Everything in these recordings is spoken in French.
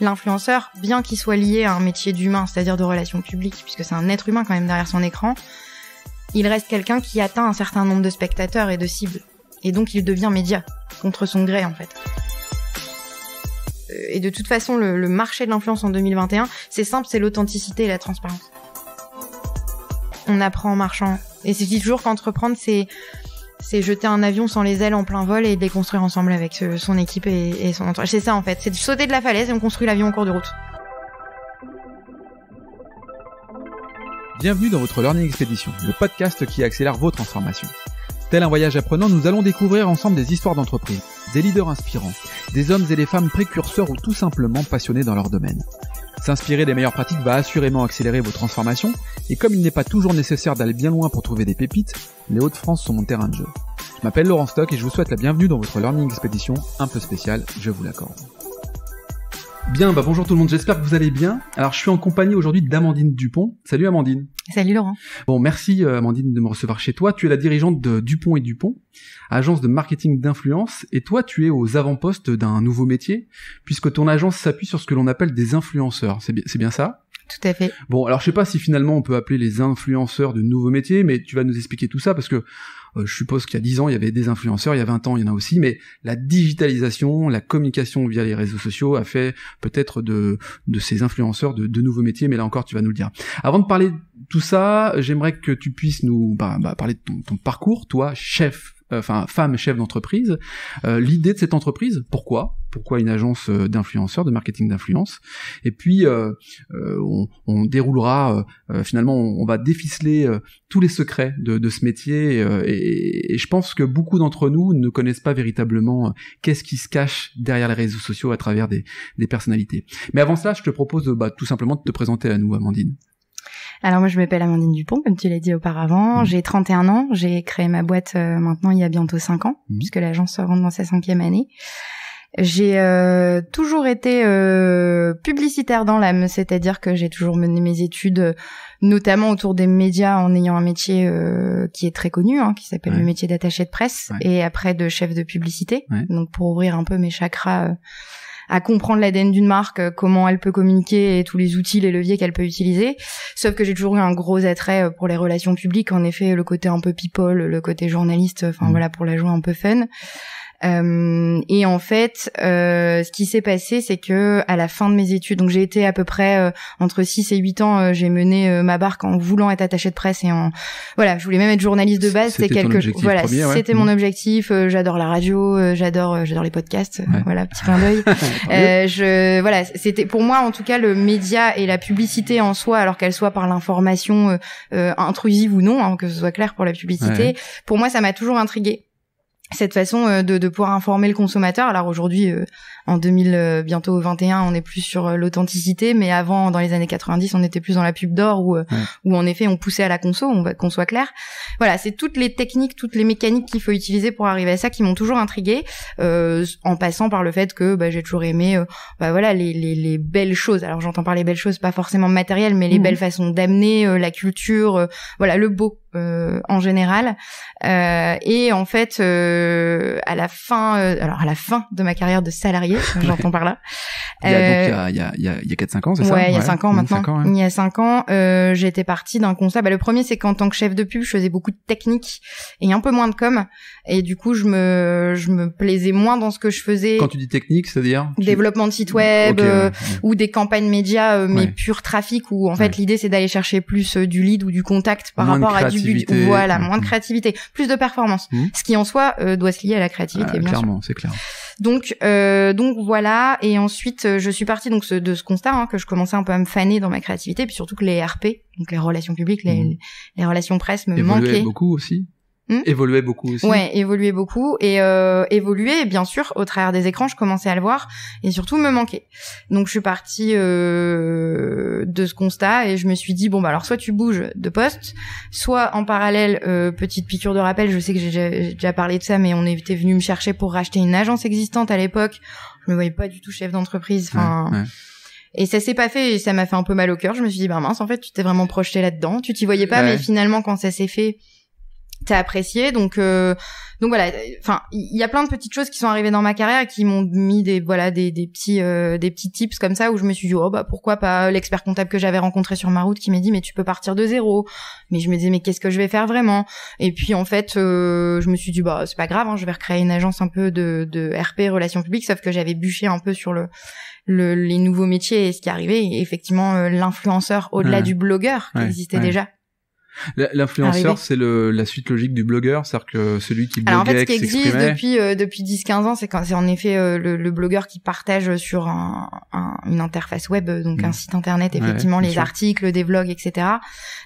L'influenceur, bien qu'il soit lié à un métier d'humain, c'est-à-dire de relations publiques, puisque c'est un être humain quand même derrière son écran, il reste quelqu'un qui atteint un certain nombre de spectateurs et de cibles. Et donc il devient média, contre son gré en fait. Euh, et de toute façon, le, marché de l'influence en 2021, c'est simple, c'est l'authenticité et la transparence. On apprend en marchant. Et c'est toujours qu'entreprendre, c'est c'est jeter un avion sans les ailes en plein vol et déconstruire ensemble avec euh, son équipe et, son entourage. C'est ça en fait, c'est de sauter de la falaise et on construit l'avion en cours de route. Bienvenue dans votre Learning Expedition, le podcast qui accélère vos transformations. Tel un voyage apprenant, nous allons découvrir ensemble des histoires d'entreprise, des leaders inspirants, des hommes et des femmes précurseurs ou tout simplement passionnés dans leur domaine. S'inspirer des meilleures pratiques va assurément accélérer vos transformations, et comme il n'est pas toujours nécessaire d'aller bien loin pour trouver des pépites, les Hauts-de-France sont mon terrain de jeu. Je m'appelle Laurent Stock et je vous souhaite la bienvenue dans votre Learning Expédition un peu spéciale, je vous l'accorde. Bien, bah bonjour tout le monde, j'espère que vous allez bien. Alors je suis en compagnie aujourd'hui d'Amandine Dupont. Salut Amandine. Salut Laurent. Bon, merci euh, Amandine de me recevoir chez toi. Tu es la dirigeante de Dupont et Dupont, agence de marketing d'influence, et toi tu es aux avant-postes d'un nouveau métier, puisque ton agence s'appuie sur ce que l'on appelle des influenceurs. C'est bien, bien ça tout à fait. Bon, alors je sais pas si finalement on peut appeler les influenceurs de nouveaux métiers, mais tu vas nous expliquer tout ça parce que euh, je suppose qu'il y a 10 ans, il y avait des influenceurs, il y a 20 ans, il y en a aussi, mais la digitalisation, la communication via les réseaux sociaux a fait peut-être de, de ces influenceurs de nouveaux métiers, mais là encore, tu vas nous le dire. Avant de parler tout ça, j'aimerais que tu puisses nous bah, bah, parler de ton, parcours, toi, chef, euh, enfin femme chef d'entreprise, euh, l'idée de cette entreprise, pourquoi Pourquoi une agence euh, d'influenceurs, de marketing d'influence Et puis, on, déroulera, finalement, on, va déficeler tous les secrets de, ce métier, et, je pense que beaucoup d'entre nous ne connaissent pas véritablement qu'est-ce qui se cache derrière les réseaux sociaux à travers des, personnalités. Mais avant cela, je te propose bah, tout simplement de te présenter à nous, Amandine. Alors moi je m'appelle Amandine Dupont, comme tu l'as dit auparavant, mmh. j'ai 31 ans, j'ai créé ma boîte euh, maintenant il y a bientôt 5 ans, mmh. puisque l'agence se rend dans sa cinquième année. J'ai euh, toujours été euh, publicitaire dans l'âme, c'est-à-dire que j'ai toujours mené mes études, notamment autour des médias, en ayant un métier qui est très connu, hein, qui s'appelle le métier d'attaché de presse, et après de chef de publicité, donc pour ouvrir un peu mes chakras à comprendre l'ADN d'une marque, euh, comment elle peut communiquer et tous les outils, les leviers qu'elle peut utiliser. Sauf que j'ai toujours eu un gros attrait euh, pour les relations publiques, en effet, le côté un peu people, le côté journaliste, enfin mmh. voilà, pour la jouer un peu fun. Euh, et en fait, euh, ce qui s'est passé, c'est que à la fin de mes études, donc j'ai été à peu près euh, entre 6 et 8 ans, euh, j'ai mené ma barque en voulant être attachée de presse et en voilà, je voulais même être journaliste de base. C'était quelque chose voilà, c'était mon mmh. objectif. j'adore la radio, j'adore, j'adore les podcasts. Voilà, petit clin d'œil. je voilà, c'était pour moi en tout cas le média et la publicité en soi, alors qu'elle soit par l'information intrusive ou non, hein, que ce soit clair pour la publicité. Pour moi, ça m'a toujours intriguée cette façon euh, de, pouvoir informer le consommateur. Alors aujourd'hui, euh, en 2000, euh, bientôt 21, on est plus sur l'authenticité, mais avant, dans les années 90, on était plus dans la pub d'or où, en effet on poussait à la conso, on va qu'on soit clair. Voilà, c'est toutes les techniques, toutes les mécaniques qu'il faut utiliser pour arriver à ça qui m'ont toujours intrigué, en passant par le fait que bah, j'ai toujours aimé, bah voilà, les, belles choses. Alors j'entends par les belles choses, pas forcément matérielles, mais les mmh. belles façons d'amener la culture, voilà, le beau euh, en général. Euh, et en fait, euh, à la fin, euh, alors à la fin de ma carrière de salarié, j'entends par là. il y a il quatre cinq ans, c'est ça Ouais, il y a cinq ans mmh, maintenant. Il y a cinq ans, euh, j'étais partie d'un constat. Bah, le premier, c'est qu'en tant que chef de pub, je faisais beaucoup de technique et un peu moins de com. Et du coup, je me je me plaisais moins dans ce que je faisais. Quand tu dis technique, c'est-à-dire développement de site web ou des campagnes médias mais pur trafic où en fait l'idée c'est d'aller chercher plus du lead ou du contact par rapport à du voilà, moins de créativité, plus de performance. Hmm. Ce qui en soi euh, doit se lier à la créativité, ah, clairement, c'est clair. Donc, euh, donc voilà. Et ensuite, euh, je suis partie donc de ce constat hein, que je commençais un peu à me faner dans ma créativité, puis surtout que les RP, donc les relations publiques, les, hmm. relations presse me manquaient beaucoup aussi. Hmm évoluait beaucoup aussi. Ouais, évoluait beaucoup et euh, évoluer bien sûr au travers des écrans, je commençais à le voir et surtout me manquer. Donc je suis partie euh, de ce constat et je me suis dit bon bah alors soit tu bouges de poste, soit en parallèle euh, petite piqûre de rappel, je sais que j'ai déjà parlé de ça mais on était venu me chercher pour racheter une agence existante à l'époque. Je me voyais pas du tout chef d'entreprise, enfin Et ça s'est pas fait et ça m'a fait un peu mal au cœur. Je me suis dit, bah mince, en fait, tu t'es vraiment projeté là-dedans. Tu t'y voyais pas, mais finalement, quand ça s'est fait, t'as apprécié. Donc euh, donc voilà, enfin il y a plein de petites choses qui sont arrivées dans ma carrière qui m'ont mis des voilà des, des petits euh, des petits tips comme ça où je me suis dit oh bah pourquoi pas l'expert comptable que j'avais rencontré sur ma route qui m'a dit mais tu peux partir de zéro. Mais je me disais mais qu'est-ce que je vais faire vraiment Et puis en fait euh, je me suis dit bah c'est pas grave, hein, je vais recréer une agence un peu de de RP relations publiques sauf que j'avais bûché un peu sur le, le les nouveaux métiers et ce qui arrivait et effectivement l'influenceur au-delà du blogueur qui existait déjà L'influenceur, c'est la suite logique du blogueur, c'est-à-dire que celui qui bloguait, Alors en fait, ce qui existe depuis euh, depuis 10-15 ans, c'est c'est en effet euh, le, le, blogueur qui partage sur un, une interface web, donc un mm. site internet, effectivement, les articles, des vlogs, etc.,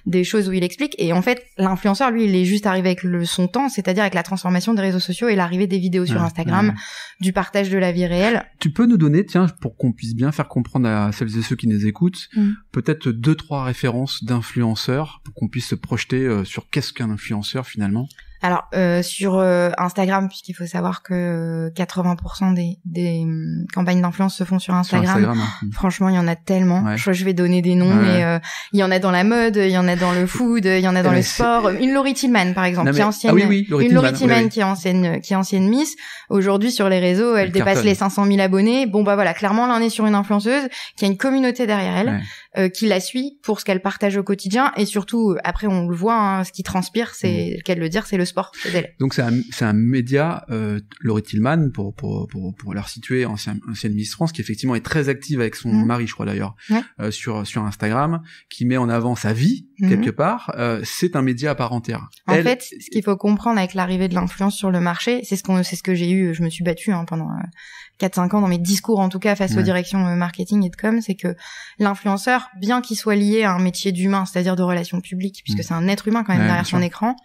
des choses où il explique. Et en fait, l'influenceur, lui, il est juste arrivé avec le, son temps, c'est-à-dire avec la transformation des réseaux sociaux et l'arrivée des vidéos sur Instagram, du partage de la vie réelle. Tu peux nous donner, tiens, pour qu'on puisse bien faire comprendre à celles et ceux qui nous écoutent, mm. peut-être deux trois références d'influenceurs pour qu'on puisse se projeter euh, sur qu'est-ce qu'un influenceur finalement alors euh, sur euh, Instagram, puisqu'il faut savoir que 80% euh, des, des mm, campagnes d'influence se font sur Instagram. Hein. Franchement, il y en a tellement. Je je vais donner des noms, mais il y en a dans la mode, il y en a dans le food, il y en a dans eh le ben, sport. Une Laurie Tillman, par exemple, qui est ancienne, ah oui, oui, une Laurie qui est ancienne, qui ancienne Miss. Aujourd'hui sur les réseaux, elle, dépasse les 500 000 abonnés. Bon bah voilà, clairement là on est sur une influenceuse qui a une communauté derrière elle. Euh, qui la suit pour ce qu'elle partage au quotidien et surtout après on le voit hein, ce qui transpire c'est qu'elle mm. le dire c'est le sport donc c'est un, un média euh, Laurie Tillman pour pour pour, pour leur situer ancienne ancienne Miss France qui effectivement est très active avec son mm. mari je crois d'ailleurs euh, sur sur Instagram qui met en avant sa vie mm-hmm. quelque part euh, c'est un média à part entière en fait ce qu'il faut comprendre avec l'arrivée de l'influence sur le marché c'est ce qu'on c'est ce que j'ai eu je me suis battue hein, pendant 4-5 ans dans mes discours en tout cas face aux directions euh, marketing et de com, c'est que l'influenceur, bien qu'il soit lié à un métier d'humain, c'est-à-dire de relations publiques, puisque mm. c'est un être humain quand même derrière son écran,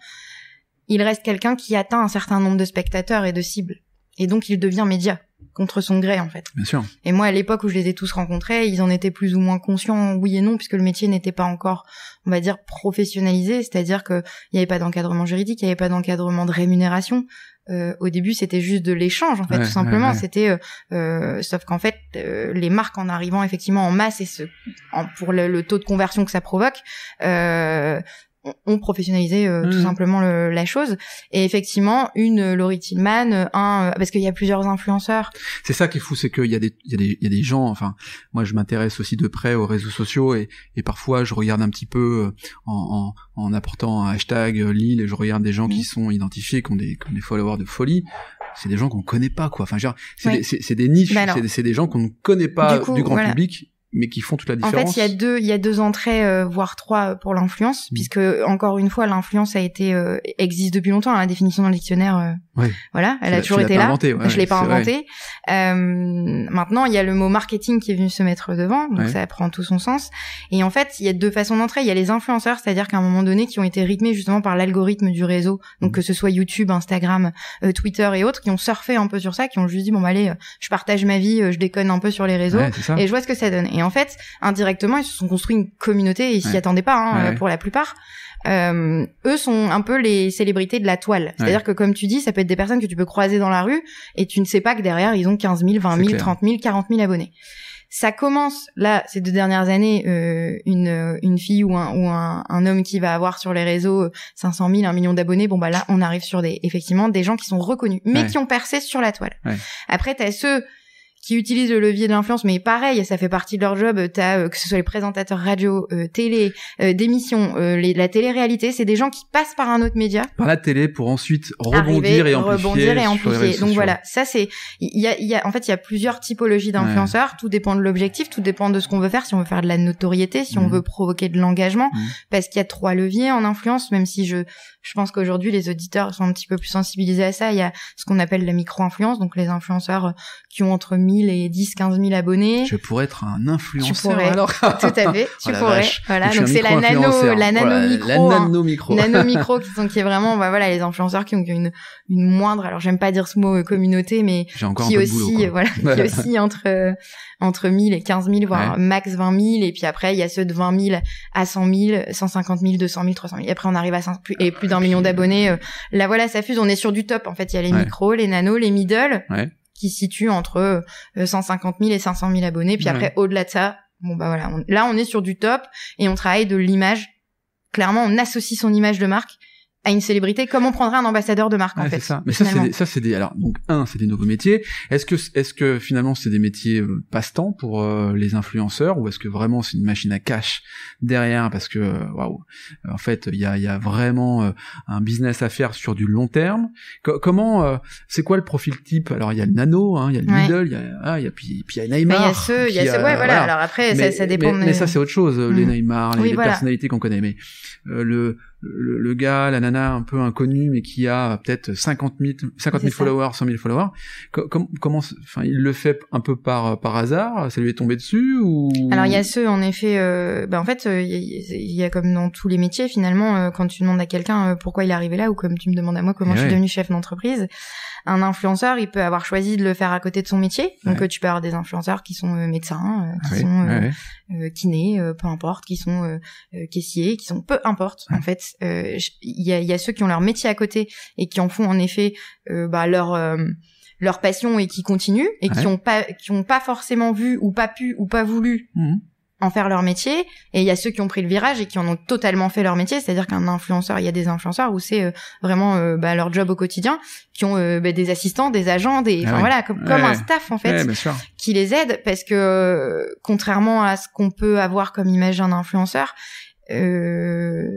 il reste quelqu'un qui atteint un certain nombre de spectateurs et de cibles. Et donc il devient média contre son gré en fait. Bien sûr. Et moi à l'époque où je les ai tous rencontrés, ils en étaient plus ou moins conscients, oui et non, puisque le métier n'était pas encore, on va dire, professionnalisé, c'est-à-dire qu'il n'y avait pas d'encadrement juridique, il n'y avait pas d'encadrement de rémunération. Euh, au début, c'était juste de l'échange, en fait, tout simplement. C'était, euh, euh, sauf qu'en fait, les marques en arrivant effectivement en masse et ce, pour le, taux de conversion que ça provoque, ont professionnalisé euh, tout mmh. simplement la chose. Et effectivement, une euh, Laurie Tillman, euh, un parce qu'il y a plusieurs influenceurs. C'est ça qui est fou, c'est qu'il y a des y y a des gens. Enfin, moi je m'intéresse aussi de près aux réseaux sociaux et et parfois je regarde un petit peu en en, apportant un hashtag Lille et je regarde des gens qui mmh. sont identifiés, qui ont des qui des followers de folie c'est des gens qu'on connaît pas quoi enfin c'est des, bah, des, niches c'est des, gens qu'on ne connaît pas du, grand public mais qui font toute la différence. En fait, il y a deux, il y a deux entrées, euh, voire trois euh, pour l'influence, mm. puisque encore une fois, l'influence a été euh, existe depuis longtemps. Hein, la définition dans le dictionnaire, voilà, elle a toujours été là. ouais, je l'ai pas inventée. maintenant, il y a le mot marketing qui est venu se mettre devant, donc ça prend tout son sens. Et en fait, il y a deux façons d'entrer. Il y a les influenceurs, c'est-à-dire qu'à un moment donné, qui ont été rythmés justement par l'algorithme du réseau, donc mm. que ce soit YouTube, Instagram, Twitter et autres, qui ont surfé un peu sur ça, qui ont juste dit bon bah, allez, je partage ma vie, je déconne un peu sur les réseaux et je vois ce que ça donne en fait, indirectement, ils se sont construits une communauté et ils s'y attendaient pas hein, euh, pour la plupart. Euh, eux sont un peu les célébrités de la toile. C'est-à-dire que comme tu dis, ça peut être des personnes que tu peux croiser dans la rue et tu ne sais pas que derrière, ils ont 15 000, 20 000, 30 000, 40 000 abonnés. Ça commence, là, ces deux dernières années, euh, une, euh, une fille ou, un, ou un, un, homme qui va avoir sur les réseaux 500 000, 1 million d'abonnés, bon bah là, on arrive sur des effectivement des gens qui sont reconnus, mais qui ont percé sur la toile. Après, Après, t'as ceux qui utilisent le levier de l'influence, mais pareil, ça fait partie de leur job. As, euh, que ce soit les présentateurs radio, euh, télé, euh, d'émissions, euh, la télé-réalité, c'est des gens qui passent par un autre média. Par la télé pour ensuite rebondir et amplifier. Rebondir et Donc voilà, ça c'est, il y a, en fait, il y a plusieurs typologies d'influenceurs. Tout dépend de l'objectif, tout dépend de ce qu'on veut faire. Si on veut faire de la notoriété, si on mm. veut provoquer de l'engagement, mm. parce qu'il y a trois leviers en influence, même si je je pense qu'aujourd'hui, les auditeurs sont un petit peu plus sensibilisés à ça. Il y a ce qu'on appelle la micro-influence, donc les influenceurs euh, qui ont entre 1000 et 10, 15 000 abonnés. Je pourrais être un influenceur. alors. tout à fait. Tu oh pourrais. Voilà. Donc, c'est la nano, la nano-micro. Oh la nano-micro. Hein. qui, est vraiment, bah voilà, les influenceurs qui ont une, une moindre, alors j'aime pas dire ce mot euh, communauté, mais qui aussi, voilà, qui aussi entre, euh, entre 1000 et 15 000, voire max 20 000. Et puis après, il y a ceux de 20 000 à 100 000, 150 000, 200 000, 300 000. Et après, on arrive à plus, et plus millions million d'abonnés. Euh, là, voilà, ça fuse. On est sur du top. En fait, il y a les micros, les nanos, les middle, qui situent entre 150 euh, 000 et 500 000 abonnés. Puis après, au-delà de ça, bon bah voilà. là, on est sur du top et on travaille de l'image. Clairement, on associe son image de marque à une célébrité comment on prendrait un ambassadeur de marque en fait. Ça. Mais ça c'est ça c'est des alors donc un c'est des nouveaux métiers. Est-ce que est-ce que finalement c'est des métiers euh, passe-temps pour euh, les influenceurs ou est-ce que vraiment c'est une machine à cash derrière parce que euh, waouh en fait il y a il y a vraiment un business à faire sur du long terme. comment c'est quoi le profil type Alors il y a le Nano, hein, il y a le middle, il y a ah, il y a puis il y a Neymar. Bah, il y a ceux, il y a, ceux, ouais voilà. Alors après mais, ça, ça dépend. Mais, ça c'est autre chose les hmm. Neymar, les, personnalités qu'on connaît mais le le, gars, la nana un peu inconnue, mais qui a peut-être 50 000, 50 000 followers, 100 000 followers. comment, enfin, il le fait un peu par par hasard Ça lui est tombé dessus ou Alors il y a ceux, en effet. Euh, bah, en fait, euh, il y, a comme dans tous les métiers, finalement, euh, quand tu demandes à quelqu'un pourquoi il est arrivé là, ou comme tu me demandes à moi comment eh je suis devenu chef d'entreprise, un influenceur, il peut avoir choisi de le faire à côté de son métier. Donc tu peux avoir des influenceurs qui sont médecins, qui sont kinés, peu importe, qui sont caissiers, qui sont peu importe en fait euh, il y a, ceux qui ont leur métier à côté et qui en font en effet euh, bah, leur euh, leur passion et qui continuent et qui ont pas qui ont pas forcément vu ou pas pu ou pas voulu mmh. en faire leur métier et il y a ceux qui ont pris le virage et qui en ont totalement fait leur métier c'est-à-dire qu'un influenceur il y a des influenceurs où c'est vraiment bah, leur job au quotidien qui ont bah, des assistants des agents des ah voilà comme, un staff en fait qui les aide parce que contrairement à ce qu'on peut avoir comme image d'un influenceur euh,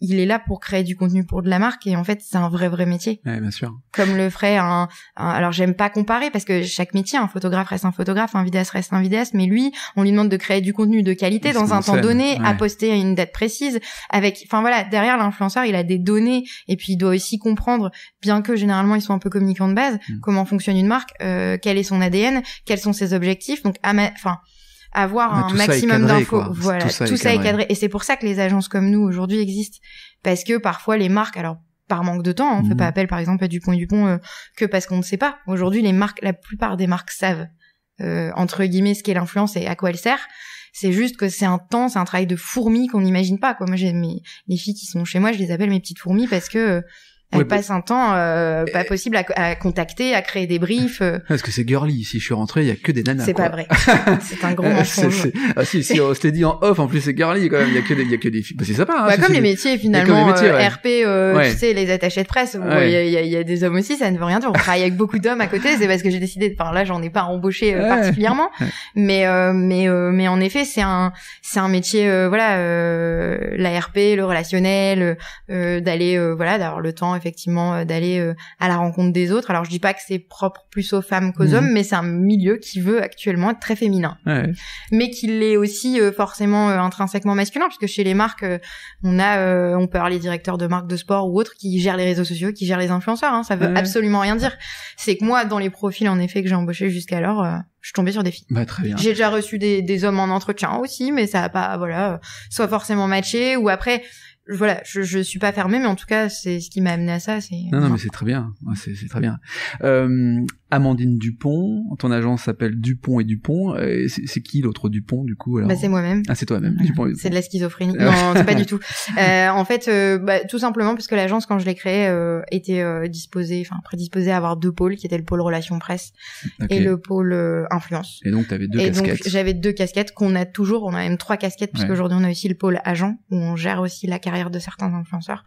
il est là pour créer du contenu pour de la marque et en fait c'est un vrai vrai métier. bien sûr. Comme le ferait un, alors j'aime pas comparer parce que chaque métier, un photographe reste un photographe, un vidéaste reste un vidéaste, mais lui, on lui demande de créer du contenu de qualité dans un temps donné, à poster à une date précise, avec, enfin voilà, derrière l'influenceur il a des données et puis il doit aussi comprendre, bien que généralement ils sont un peu communicants de base, mm. comment fonctionne une marque, euh, quel est son ADN, quels sont ses objectifs, donc enfin avoir un maximum d'infos. Voilà, tout ça, est, cadré. Et c'est pour ça que les agences comme nous aujourd'hui existent, parce que parfois les marques, alors par manque de temps, on ne fait pas appel par exemple à Dupont et Dupont euh, que parce qu'on ne sait pas. Aujourd'hui, les marques, la plupart des marques savent euh, entre guillemets ce qu'est l'influence et à quoi elle sert. C'est juste que c'est un temps, c'est un travail de fourmi qu'on n'imagine pas. Quoi. Moi, j'ai mes les filles qui sont chez moi, je les appelle mes petites fourmis parce que euh, elle passe un temps euh, pas eh. possible à, contacter, à créer des briefs. Euh. Parce que c'est girly. Si je suis rentré, il y a que des nanas. C'est pas vrai. c'est un gros euh, mensonge. Ah si, si on s'était dit en off, en plus c'est girly quand même. Il y a que des, il y a que des filles. Bah, c'est sympa. Hein, bah, comme les métiers finalement. RP, tu sais, les attachés de presse. Il y, a des hommes aussi, ça ne veut rien dire. On travaille avec beaucoup d'hommes à côté. C'est parce que j'ai décidé de. Enfin là, j'en ai pas embauché particulièrement. Mais mais mais en effet, c'est un c'est un métier voilà la RP le relationnel, d'aller voilà d'avoir le temps effectivement euh, d'aller euh, à la rencontre des autres. Alors je dis pas que c'est propre plus aux femmes qu'aux mhm. hommes, mais c'est un milieu qui veut actuellement être très féminin, mais qui l'est aussi euh, forcément intrinsèquement masculin, puisque chez les marques, on a, on peut avoir les directeurs de marques de sport ou autres qui gèrent les réseaux sociaux, qui gèrent les influenceurs. Hein. ça veut absolument rien dire. C'est que moi, dans les profils en effet que j'ai embauchés jusqu'alors je tombais sur des filles. Bah, j'ai déjà reçu des, hommes en entretien aussi, mais ça n'a pas, voilà, soit forcément matché, ou après, voilà, je, je suis pas fermé, mais en tout cas, c'est ce qui m'a amené à ça. C'est non, non, euh, mais c'est très bien, c'est, c'est très bien. Euh, Amandine Dupont, ton agence s'appelle Dupont et Dupont. Et euh, c'est qui l'autre Dupont du coup bah, C'est moi-même. Ah c'est toi-même. C'est de la schizophrénie. Ah non, c'est pas du tout. Euh, en fait, euh, bah, tout simplement parce que l'agence quand je l'ai créée était disposée, enfin prédisposée à avoir deux pôles, qui étaient le pôle relations presse et le pôle influence. Et donc avais deux et Donc j'avais deux casquettes qu'on a toujours. On a même trois casquettes puisque aujourd'hui on a aussi le pôle agent où on gère aussi la carrière de certains influenceurs.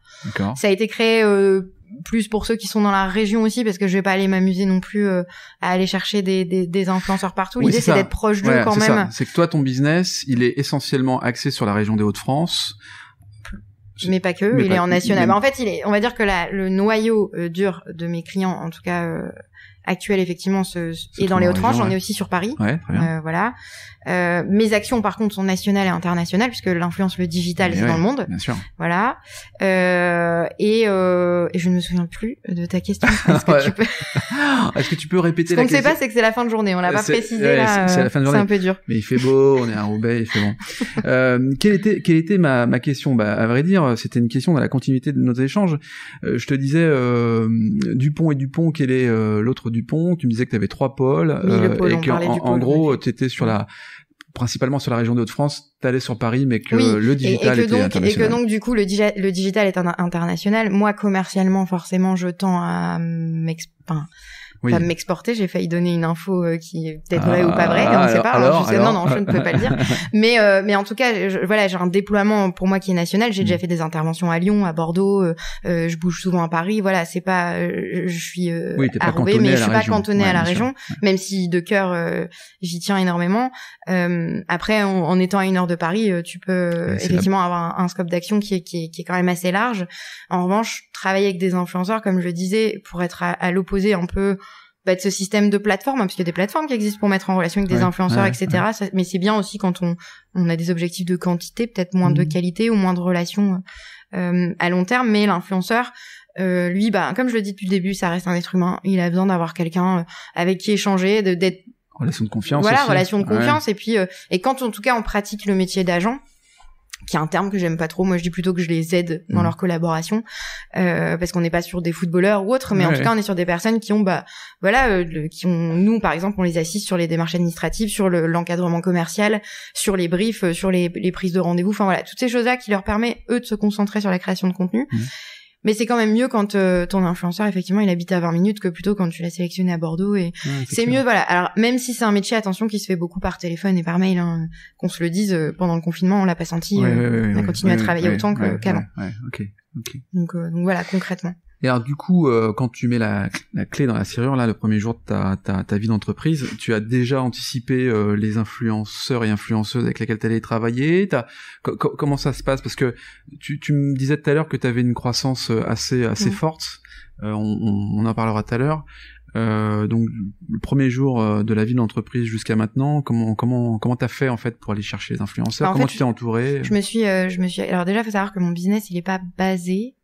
Ça a été créé plus pour ceux qui sont dans la région aussi, parce que je vais pas aller m'amuser non plus euh, à aller chercher des, influenceurs partout. L'idée, c'est d'être proche d'eux quand même. C'est que toi, ton business, il est essentiellement axé sur la région des Hauts-de-France. Mais pas que, il est en national. Bah, en fait, il est, on va dire que le noyau euh, dur de mes clients, en tout cas euh, actuel, effectivement, se, est, dans les Hauts-de-France. J'en ai aussi sur Paris. voilà. Euh, mes actions, par contre, sont nationales et internationales puisque l'influence le digital c'est dans le monde. Voilà. Euh, et, euh, je ne me souviens plus de ta question. Est-ce que tu peux Est-ce que répéter Ce qu'on ne sait pas, c'est que c'est la fin de journée. On l'a pas précisé. c'est, la fin de euh, journée. C'est un peu dur. Mais il fait beau. On est à Roubaix. Il fait bon. Euh, quelle était quelle était ma ma question Bah à vrai dire, c'était une question dans la continuité de nos échanges. je te disais Dupont et Dupont. Quel est l'autre Dupont Tu me disais que tu avais trois pôles. pôle, et en, gros, tu étais sur la principalement sur la région de de france t'allais sur Paris, mais que le digital était international. Et que donc, du coup, le, le digital est international. Moi, commercialement, forcément, je tends à m'exprimer pas m'exporter. J'ai failli donner une info euh, qui est peut-être vraie ou pas vraie, ah, on ne sait pas. Hein, non, non, je ne peux pas le dire. Mais, euh, mais en tout cas, voilà, j'ai un déploiement pour moi qui est national. J'ai déjà mm. fait des interventions à Lyon, à Bordeaux. Euh, je bouge souvent à Paris. Voilà, c'est pas, je suis oui, Roubaix, mais je suis pas cantonnée à la région, même si de cœur j'y tiens énormément. après, en, étant à une heure de Paris, tu peux effectivement avoir un, scope d'action qui est, qui, est, qui est quand même assez large. En revanche, travailler avec des influenceurs, comme je disais, pour être à l'opposé un peu bah, de ce système de plateforme, hein, parce qu'il y a des plateformes qui existent pour mettre en relation avec des influenceurs, etc. mais c'est bien aussi quand on, on a des objectifs de quantité, peut-être moins de mm. qualité ou moins de relations euh, à long terme. Mais l'influenceur, euh, lui, bah, comme je le dis depuis le début, ça reste un être humain. Il a besoin d'avoir quelqu'un euh, avec qui échanger, d'être relation de confiance. Voilà, relation de confiance. Et puis, et quand en tout cas on pratique le métier d'agent, qui est un terme que j'aime pas trop. Moi, je dis plutôt que je les aide dans mhm. leur collaboration, euh, parce qu'on n'est pas sur des footballeurs ou autres, mais en tout cas, on est sur des personnes qui ont, bah, voilà, euh, qui ont, nous, par exemple, on les assiste sur les démarches administratives, sur l'encadrement commercial, sur les briefs, euh, sur les, prises de rendez-vous, enfin voilà, toutes ces choses-là qui leur permettent eux de se concentrer sur la création de contenu. Mhm. Mais c'est quand même mieux quand euh, ton influenceur, effectivement, il habite à 20 minutes que plutôt quand tu l'as sélectionné à Bordeaux. Et c'est mieux, voilà. Alors, même si c'est un métier, attention, qui se fait beaucoup par téléphone et par mail, hein, qu'on se le dise, euh, pendant le confinement, on l'a pas senti. Euh, on a continué à travailler autant qu'avant. ok, ok. donc, voilà, concrètement. Et alors du coup, euh, quand tu mets la, clé dans la serrure, là, le premier jour de ta, ta, ta vie d'entreprise, tu as déjà anticipé euh, les influenceurs et influenceuses avec lesquels tu allais travailler. comment ça se passe Parce que tu, tu, me disais tout à l'heure que tu avais une croissance euh, assez, assez forte. on, on, en parlera tout à l'heure. donc le premier jour de la vie d'entreprise jusqu'à maintenant, comment comment comment fait en fait pour aller chercher les influenceurs bah, Comment tu t'es entouré Je me suis je me suis alors déjà faut savoir que mon business il est pas basé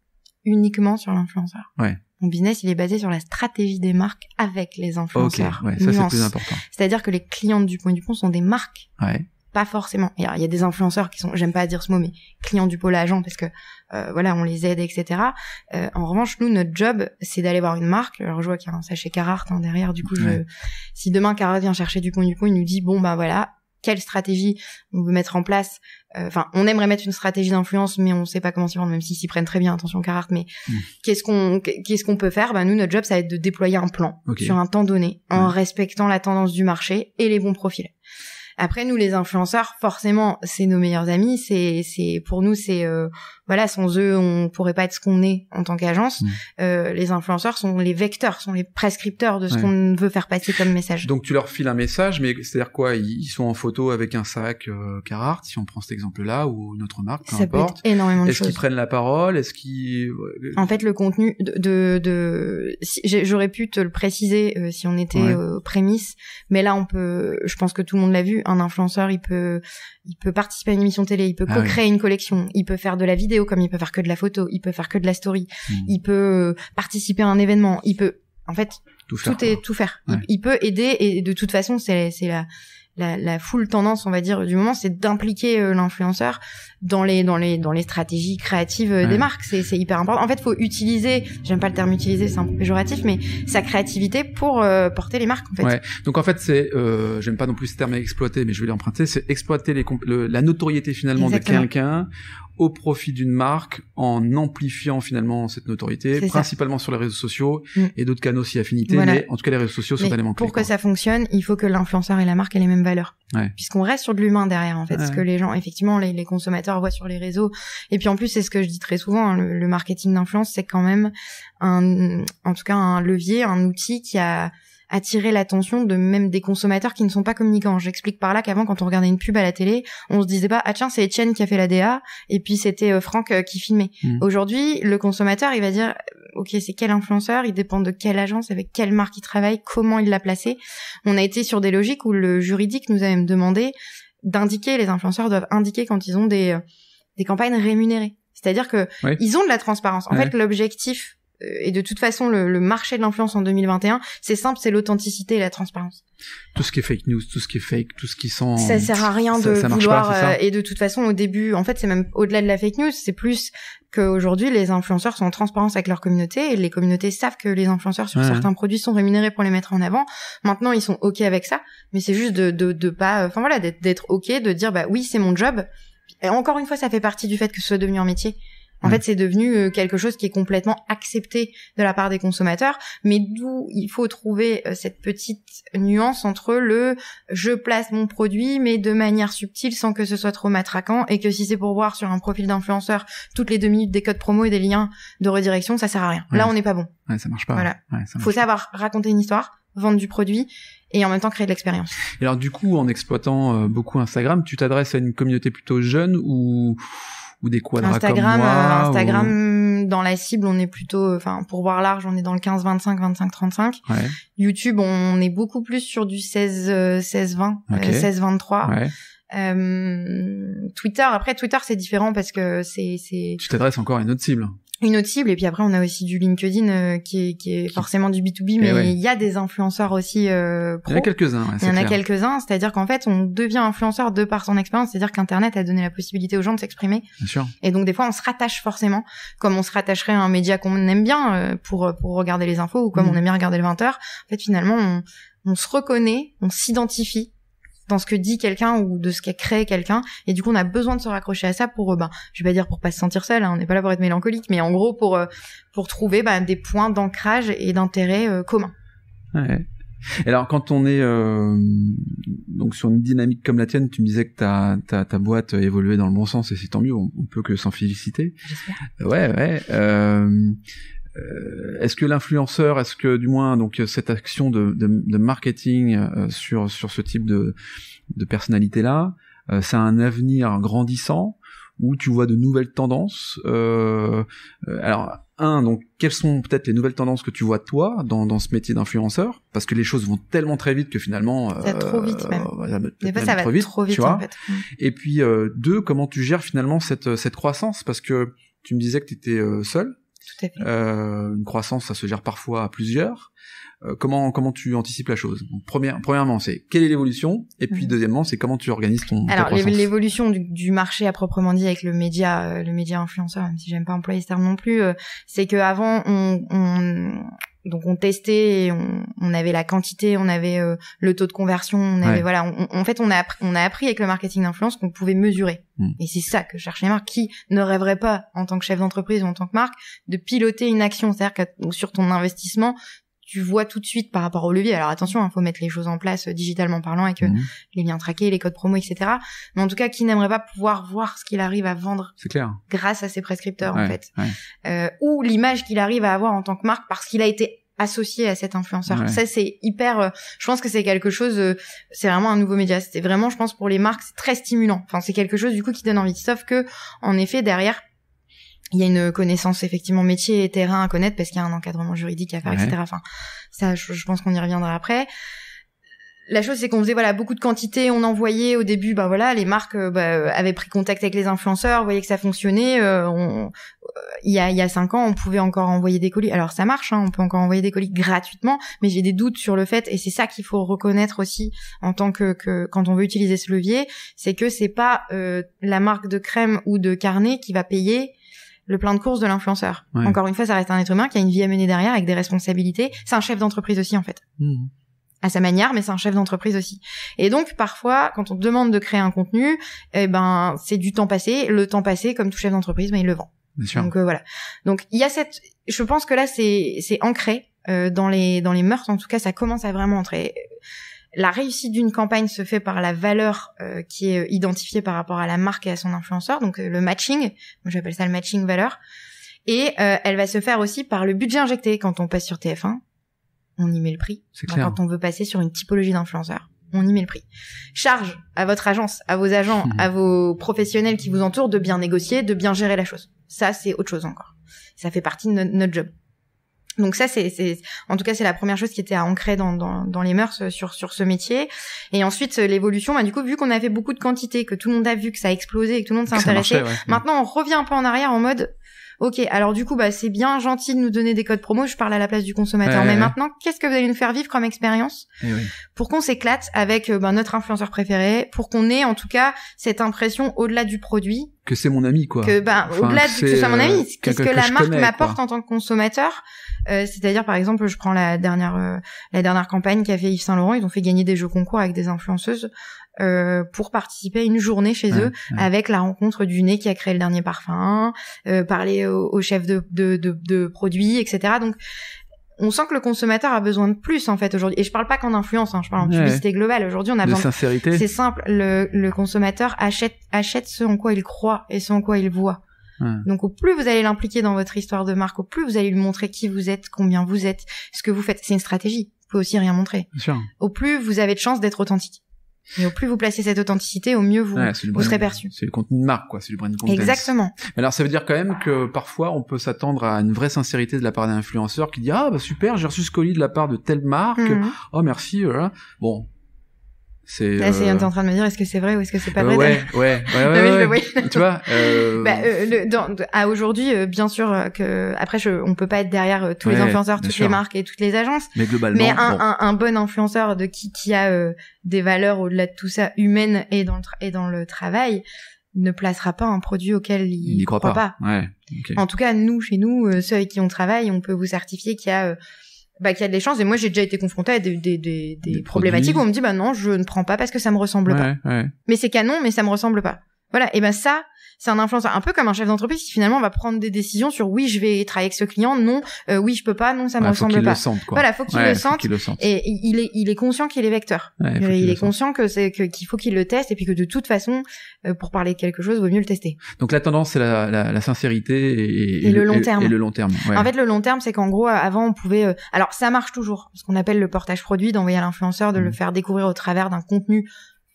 uniquement sur l'influenceur. Ouais. Mon business, il est basé sur la stratégie des marques avec les influenceurs. ça c'est plus important. C'est-à-dire que les clients du Point du Pont sont des marques. Ouais. Pas forcément. Il y a des influenceurs qui sont, j'aime pas dire ce mot, mais clients du pôle agent parce que euh, voilà, on les aide, etc. Euh, en revanche, nous, notre job, c'est d'aller voir une marque. Alors je vois qu'il y a un sachet Carhartt hein, derrière. Du coup, je, si demain Carhartt vient chercher du point du Pont, il nous dit bon bah voilà, quelle stratégie on veut mettre en place. Euh, enfin, on aimerait mettre une stratégie d'influence, mais on ne sait pas comment s'y prendre même s'ils s'y prennent très bien, attention Carhartt, mais hmm. qu'est-ce qu'on qu'est-ce qu'on peut faire bah, Nous, notre job, ça va être de déployer un plan sur un temps donné, en hmm. respectant la tendance du marché et les bons profils. Après, nous, les influenceurs, forcément, c'est nos meilleurs amis. C'est, c'est pour nous, c'est euh, voilà, sans eux, on pourrait pas être ce qu'on est en tant qu'agence. Mm. Euh, les influenceurs sont les vecteurs, sont les prescripteurs de ce qu'on veut faire passer comme message. Donc, tu leur files un message, mais c'est-à-dire quoi Ils sont en photo avec un sac euh, Carhartt, si on prend cet exemple-là, ou une autre marque, peu Ça importe. Peut être énormément Est-ce qu'ils prennent la parole Est-ce qu'ils En fait, le contenu de, de, j'aurais pu te le préciser euh, si on était ouais. prémisse, mais là, on peut. Je pense que tout le monde l'a vu un influenceur, il peut, il peut participer à une émission télé, il peut ah co-créer une collection, il peut faire de la vidéo comme il peut faire que de la photo, il peut faire que de la story, hmm. il peut euh, participer à un événement, il peut, en fait, tout, faire, est tout faire. Il, peut aider et de toute façon, c'est c'est la la, la foule tendance, on va dire, du moment, c'est d'impliquer euh, l'influenceur dans les dans les dans les stratégies créatives euh, des marques. C'est c'est hyper important. En fait, faut utiliser. J'aime pas le terme utiliser, c'est un peu péjoratif, mais sa créativité pour euh, porter les marques en fait. Donc en fait, c'est euh, j'aime pas non plus ce terme exploiter, mais je vais l'emprunter. C'est exploiter les la notoriété finalement de quelqu'un au profit d'une marque en amplifiant finalement cette notoriété, principalement sur les réseaux sociaux mm. et d'autres canaux si affinités, mais en tout cas les réseaux sociaux mais sont clés Pour que ça fonctionne, il faut que l'influenceur et la marque aient les mêmes valeurs, puisqu'on reste sur de l'humain derrière en fait, ce que les gens, effectivement, les consommateurs sur les réseaux. Et puis en plus, c'est ce que je dis très souvent, hein, le, marketing d'influence, c'est quand même un, en tout cas un levier, un outil qui a attiré l'attention de même des consommateurs qui ne sont pas communicants. J'explique par là qu'avant, quand on regardait une pub à la télé, on se disait pas ah tiens c'est Etienne qui a fait la DA et puis c'était euh, Franck euh, qui filmait. Mmh. Aujourd'hui, le consommateur il va dire euh, ok c'est quel influenceur, il dépend de quelle agence, avec quelle marque il travaille, comment il l'a placé. On a été sur des logiques où le juridique nous a même demandé d'indiquer, les influenceurs doivent indiquer quand ils ont des, euh, des campagnes rémunérées. C'est-à-dire que ils ont de la transparence. En fait, l'objectif euh, et de toute façon le, marché de l'influence en 2021, c'est simple, c'est l'authenticité et la transparence. Tout ce qui est fake news, tout ce qui est fake, tout ce qui sent ça sert à rien de ça, vouloir pas, euh, et de toute façon au début, en fait, c'est même au-delà de la fake news, c'est plus qu'aujourd'hui les influenceurs sont en transparence avec leur communauté et les communautés savent que les influenceurs sur certains produits sont rémunérés pour les mettre en avant. Maintenant, ils sont ok avec ça, mais c'est juste de, de, de pas, euh, enfin voilà, d'être ok, de dire bah oui c'est mon job. Et encore une fois, ça fait partie du fait que ce soit devenu un métier. En fait, c'est devenu euh, quelque chose qui est complètement accepté de la part des consommateurs, mais d'où il faut trouver euh, cette petite nuance entre le je place mon produit, mais de manière subtile sans que ce soit trop matraquant, et que si c'est pour voir sur un profil d'influenceur toutes les deux minutes des codes promo et des liens de redirection, ça sert à rien. Là, on n'est pas bon. Ouais, ça marche pas. Voilà. faut savoir raconter une histoire, vendre du produit et en même temps créer de l'expérience. Et alors du coup, en exploitant euh, beaucoup Instagram, tu t'adresses à une communauté plutôt jeune ou ou des quadras Instagram, euh, Instagram, dans la cible, on est plutôt, enfin, pour voir large, on est dans le 15, 25, 25, 35. Ouais. YouTube, on est beaucoup plus sur du 16, 16, 20, 16, 23. Ouais. Euh, Twitter, après Twitter c'est différent parce que c'est c'est. Tu t'adresses encore à une autre cible une autre cible et puis après on a aussi du LinkedIn euh, qui, est, qui est forcément du B2B eh mais il y a des influenceurs aussi euh, Il y en a quelques-uns. il y en a quelques-uns, c'est-à-dire qu'en fait on devient influenceur de par son expérience, c'est-à-dire qu'internet a donné la possibilité aux gens de s'exprimer. Bien sûr. Et donc des fois on se rattache forcément comme on se rattacherait à un média qu'on aime bien euh, pour euh, pour regarder les infos ou comme mhm. on aime bien regarder le 20h. En fait finalement on, on se reconnaît, on s'identifie dans ce que dit quelqu'un ou de ce qu'a créé quelqu'un. Et du coup, on a besoin de se raccrocher à ça pour, euh, ben, je vais pas dire pour pas se sentir seul, hein, on n'est pas là pour être mélancolique, mais en gros pour euh, pour trouver ben, des points d'ancrage et d'intérêt euh, commun. Ouais. Et alors quand on est donc sur une dynamique comme la tienne, tu me disais que ta, ta, boîte évoluait dans le bon sens et c'est tant mieux, on, peut que s'en féliciter. Ouais, ouais. Euh, euh, est-ce que l'influenceur, est-ce que du moins donc euh, cette action de, marketing euh, sur sur ce type de, de personnalité là, euh, ça un avenir grandissant où tu vois de nouvelles tendances. alors un, donc quelles sont peut-être les nouvelles tendances que tu vois toi dans, dans ce métier d'influenceur Parce que les choses vont tellement très vite que finalement, ça va trop vite même. va trop trop vite en fait. Mm. Et puis deux, comment tu gères finalement cette cette croissance Parce que tu me disais que tu étais seul tout à fait. Euh, une croissance, ça se gère parfois à plusieurs. Euh, comment comment tu anticipes la chose première, Premièrement, c'est quelle est l'évolution Et puis mhm. deuxièmement, c'est comment tu organises ton Alors l'évolution du, marché à proprement dit avec le média, euh, le média influenceur, même si j'aime pas employer ce terme non plus, c'est qu'avant, on, on donc on testait, on, avait la quantité, on avait euh, le taux de conversion, on avait voilà. en fait, on a appris, avec le marketing d'influence qu'on pouvait mesurer. Hmm. Et c'est ça que cherche les marques. Qui ne rêverait pas en tant que chef d'entreprise ou en tant que marque de piloter une action, c'est-à-dire sur ton investissement, tu vois tout de suite par rapport au levier. Alors attention, il hein, faut mettre les choses en place euh, digitalement parlant avec que mhm. les liens traqués, les codes promo, etc. Mais en tout cas, qui n'aimerait pas pouvoir voir ce qu'il arrive à vendre clair. grâce à ses prescripteurs en fait, ouais. euh, ou l'image qu'il arrive à avoir en tant que marque parce qu'il a été associé à cet influenceur. Ça c'est hyper. Euh, je pense que c'est quelque chose. Euh, c'est vraiment un nouveau média. C'est vraiment, je pense, pour les marques, c'est très stimulant. Enfin, c'est quelque chose du coup qui donne envie. Sauf que, en effet, derrière il y a une connaissance effectivement métier et terrain à connaître parce qu'il y a un encadrement juridique à faire, etc. Enfin, ça, je, pense qu'on y reviendra après. La chose, c'est qu'on faisait voilà beaucoup de quantités, on envoyait au début, bah voilà, les marques euh, bah, avaient pris contact avec les influenceurs, voyaient que ça fonctionnait. Euh, on, euh, il y a il y a cinq ans, on pouvait encore envoyer des colis. Alors ça marche, hein, on peut encore envoyer des colis gratuitement, mais j'ai des doutes sur le fait, et c'est ça qu'il faut reconnaître aussi en tant que, quand on veut utiliser ce levier, c'est que c'est pas la marque de crème ou de carnet qui va payer le plan de courses de l'influenceur. Encore une fois, ça reste un être humain qui a une vie à mener derrière avec des responsabilités. C'est un chef d'entreprise aussi, en fait. Mhm. À sa manière, mais c'est un chef d'entreprise aussi. Et donc, parfois, quand on demande de créer un contenu, eh ben, c'est du temps passé. Le temps passé, comme tout chef d'entreprise, mais ben, il le vend. Donc, euh, voilà. Donc, il y a cette, je pense que là, c'est, c'est ancré, euh, dans les, dans les mœurs. En tout cas, ça commence à vraiment entrer la réussite d'une campagne se fait par la valeur euh, qui est euh, identifiée par rapport à la marque et à son influenceur, donc euh, le matching, moi j'appelle ça le matching valeur, et elle va se faire aussi par le budget injecté. Quand on passe sur TF1, on y met le prix. quand on veut passer sur une typologie d'influenceur, on y met le prix. Charge à votre agence, à vos agents, hmm. à vos professionnels qui vous entourent de bien négocier, de bien gérer la chose. Ça, c'est autre chose encore. Ça fait partie de notre job. Donc ça, c'est, en tout cas, c'est la première chose qui était à ancrer dans, dans, les mœurs euh, sur, ce métier. Et ensuite, euh, l'évolution, bah, du coup, vu qu'on avait beaucoup de quantité, que tout le monde a vu, que ça a explosé et que tout le monde s'est intéressé, maintenant, on revient un peu en arrière en mode, ok, alors du coup, bah, c'est bien gentil de nous donner des codes promo, je parle à la place du consommateur. mais maintenant, qu'est-ce que vous allez nous faire vivre comme expérience eh pour qu'on s'éclate avec euh, bah, notre influenceur préféré, pour qu'on ait en tout cas cette impression au-delà du produit que c'est mon ami quoi. Que ben, au-delà de que ce mon ami, euh, qu'est-ce que, la marque m'apporte en tant que consommateur euh, C'est-à-dire par exemple, je prends la dernière euh, la dernière campagne qu'a fait Yves Saint Laurent, ils ont fait gagner des jeux concours avec des influenceuses euh, pour participer à une journée chez eux avec la rencontre du nez qui a créé le dernier parfum, euh, parler au, chef de, de, de, de produits, etc. Donc on sent que le consommateur a besoin de plus en fait aujourd'hui. Et je parle pas qu'en influence, hein, je parle en publicité globale. Aujourd'hui, on a de sincérité. C'est simple, le, consommateur achète achète ce en quoi il croit et ce en quoi il voit. Donc au plus vous allez l'impliquer dans votre histoire de marque, au plus vous allez lui montrer qui vous êtes, combien vous êtes, ce que vous faites. C'est une stratégie. Vous pouvez aussi rien montrer. Au plus vous avez de chance d'être authentique et au plus vous placez cette authenticité, au mieux vous, serez perçu. C'est le contenu de marque, quoi. C'est du branding content. Exactement. Alors, ça veut dire quand même que parfois, on peut s'attendre à une vraie sincérité de la part d'un influenceur qui dit, ah, bah, super, j'ai reçu ce colis de la part de telle marque. Mhm. Oh, merci, Bon, c'est. c'est euh, en train de me dire, est-ce que c'est vrai ou est-ce que c'est pas vrai Ouais, ouais, ouais, Tu vois euh, bah, euh, À aujourd'hui, bien sûr que après, je, on peut pas être derrière tous les influenceurs, toutes les marques et toutes les agences. Mais globalement. Mais un, bon. influenceur de qui qui a des valeurs au-delà de tout ça humaines et dans le et dans le travail ne placera pas un produit auquel il n'y croit, pas. En tout cas, nous, chez nous, ceux avec qui on travaille, on peut vous certifier qu'il y a bah, qu'il y a des chances. Et moi, j'ai déjà été confrontée à des, des, des, problématiques où on me dit, bah non, je ne prends pas parce que ça me ressemble pas. Mais c'est canon, mais ça me ressemble pas. Voilà. Et ben ça, c'est un influenceur, un peu comme un chef d'entreprise qui finalement va prendre des décisions sur oui, je vais travailler avec ce client, non, euh, oui, je peux pas, non, ça me ressemble pas. Le faut qu'il le sente. le sente. Et il est, il est conscient qu'il est vecteur. il, est conscient que c'est qu'il faut qu'il le teste et puis que de toute façon, euh, pour parler de quelque chose, il vaut mieux le tester. Donc la tendance, c'est la, la, sincérité et, le, long terme. Et le long terme. En fait, le long terme, c'est qu'en gros, avant, on pouvait. Euh, alors ça marche toujours, ce qu'on appelle le portage produit, d'envoyer à l'influenceur, de le mmh. faire découvrir au travers d'un contenu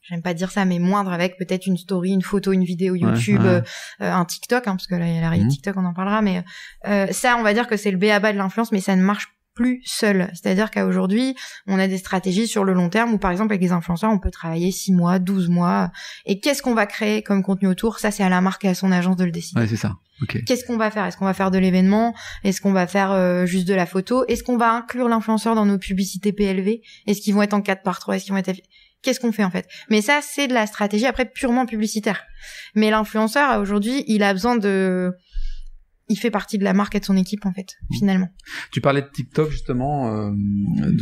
j'aime pas dire ça, mais moindre avec peut-être une story, une photo, une vidéo YouTube, euh, euh, un TikTok, hein, parce que là, il y a la réalité mhm. TikTok, on en parlera, mais euh, ça, on va dire que c'est le béaba de l'influence, mais ça ne marche plus seul. C'est-à-dire qu'à aujourd'hui, on a des stratégies sur le long terme où, par exemple, avec les influenceurs, on peut travailler 6 mois, 12 mois. Et qu'est-ce qu'on va créer comme contenu autour Ça, c'est à la marque et à son agence de le décider. Ouais, c'est ça. Qu'est-ce qu'on va faire Est-ce qu'on va faire de l'événement Est-ce qu'on va faire juste de la photo Est-ce qu'on va inclure l'influenceur dans nos publicités PLV Est-ce qu'ils vont être en 4 par 3 ce qu'ils vont être qu'est-ce qu'on fait en fait Mais ça, c'est de la stratégie après purement publicitaire. Mais l'influenceur aujourd'hui, il a besoin de il fait partie de la marque et de son équipe en fait mmh. finalement. Tu parlais de TikTok justement, euh,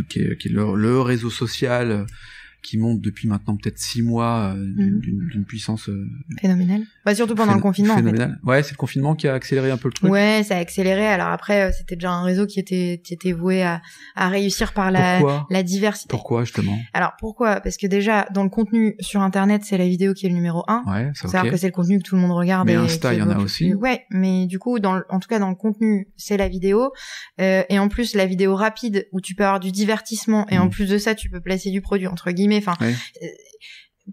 qui est, le, réseau social qui monte depuis maintenant peut-être six mois euh, mhm. d'une puissance euh, phénoménale. Bah, surtout pendant le confinement. Ouais, c'est le confinement qui a accéléré un peu le truc. Ouais, ça a accéléré. Alors après, euh, c'était déjà un réseau qui était qui était voué à, à réussir par la la diversité. Pourquoi justement Alors pourquoi Parce que déjà dans le contenu sur Internet, c'est la vidéo qui est le numéro un. Ouais, ça. Okay. que c'est le contenu que tout le monde regarde. Mais et Insta, il y en a aussi. Ouais, mais du coup, dans en tout cas dans le contenu, c'est la vidéo et en plus la vidéo rapide où tu peux avoir du divertissement et en mm. plus de ça, tu peux placer du produit entre guillemets Enfin, euh,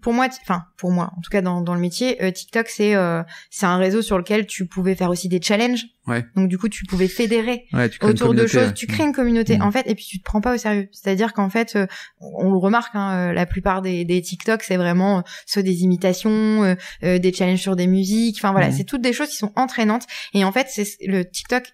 pour moi, enfin pour moi, en tout cas dans, le métier, euh, TikTok c'est euh, c'est un réseau sur lequel tu pouvais faire aussi des challenges. Donc du coup, tu pouvais fédérer autour de choses. Tu crées une communauté mm. Mm. en fait, et puis tu te prends pas au sérieux. C'est-à-dire qu'en fait, on le remarque, hein, la plupart des, des TikTok, c'est vraiment ceux des imitations, des challenges sur des musiques. Enfin voilà, mm. c'est toutes des choses qui sont entraînantes. Et en fait, c'est le TikTok,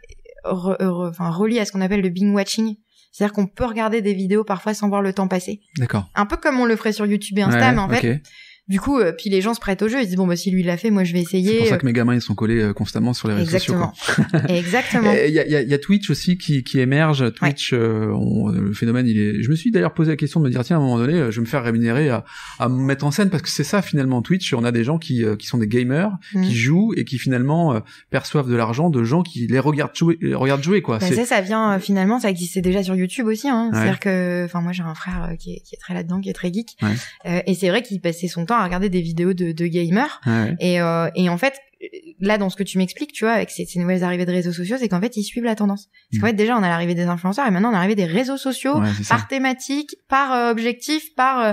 relie enfin relié à ce qu'on appelle le bing watching. C'est-à-dire qu'on peut regarder des vidéos parfois sans voir le temps passer. D'accord. Un peu comme on le ferait sur YouTube et Insta, mais en fait, du coup, euh, puis les gens se prêtent au jeu. Ils disent bon, bah si lui l'a fait, moi je vais essayer. C'est pour ça euh. que mes gamins ils sont collés euh, constamment sur les réseaux Exactement. sociaux. Exactement. Exactement. Il y a, y a, Twitch aussi qui, qui émerge. Twitch, on, le phénomène, il est. Je me suis d'ailleurs posé la question de me dire tiens à un moment donné, je vais me faire rémunérer à, à me mettre en scène parce que c'est ça finalement Twitch. On a des gens qui, qui sont des gamers, mm. qui jouent et qui finalement perçoivent de l'argent de gens qui les regardent jouer, les regardent jouer quoi. Bah, ça, ça vient finalement, ça existait déjà sur YouTube aussi. Hein. C'est-à-dire que, enfin moi j'ai un frère qui est, qui est très là-dedans, qui est très geek, et c'est vrai qu'il passait son temps à regarder des vidéos de, de gamers. et, euh, et en fait, là dans ce que tu m'expliques, tu vois, avec ces, nouvelles arrivées de réseaux sociaux, c'est qu'en fait ils suivent la tendance. Parce qu'en mm. fait déjà on a l'arrivée des influenceurs et maintenant on a l'arrivée des réseaux sociaux par thématique, par euh, objectif, par euh,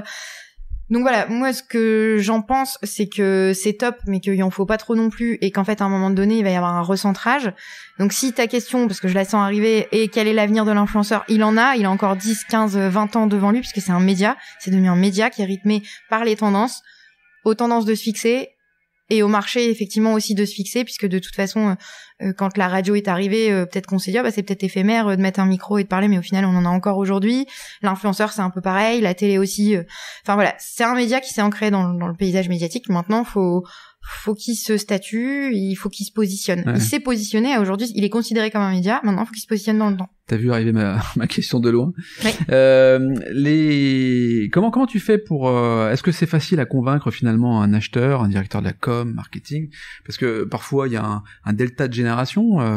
donc voilà, moi ce que j'en pense, c'est que c'est top, mais qu'il en faut pas trop non plus, et qu'en fait à un moment donné il va y avoir un recentrage. Donc si ta question, parce que je la sens arriver, et quel est l'avenir de l'influenceur, il en a, il a encore 10, 15, 20 ans devant lui, puisque c'est un média, c'est devenu un média qui est rythmé par les tendances, aux tendances de se fixer et au marché effectivement aussi de se fixer puisque de toute façon euh, quand la radio est arrivée euh, peut-être qu'on s'est dit ah, bah c'est peut-être éphémère euh, de mettre un micro et de parler mais au final on en a encore aujourd'hui l'influenceur c'est un peu pareil la télé aussi enfin voilà c'est un média qui s'est ancré dans, le paysage médiatique maintenant faut faut qu'il se statue il faut qu'il se positionne il s'est positionné aujourd'hui il est considéré comme un média maintenant faut qu'il se positionne dans le temps T'as vu arriver ma, ma, question de loin. Euh, les comment comment tu fais pour euh, Est-ce que c'est facile à convaincre finalement un acheteur, un directeur de la com, marketing Parce que parfois il y a un, delta de génération. Euh,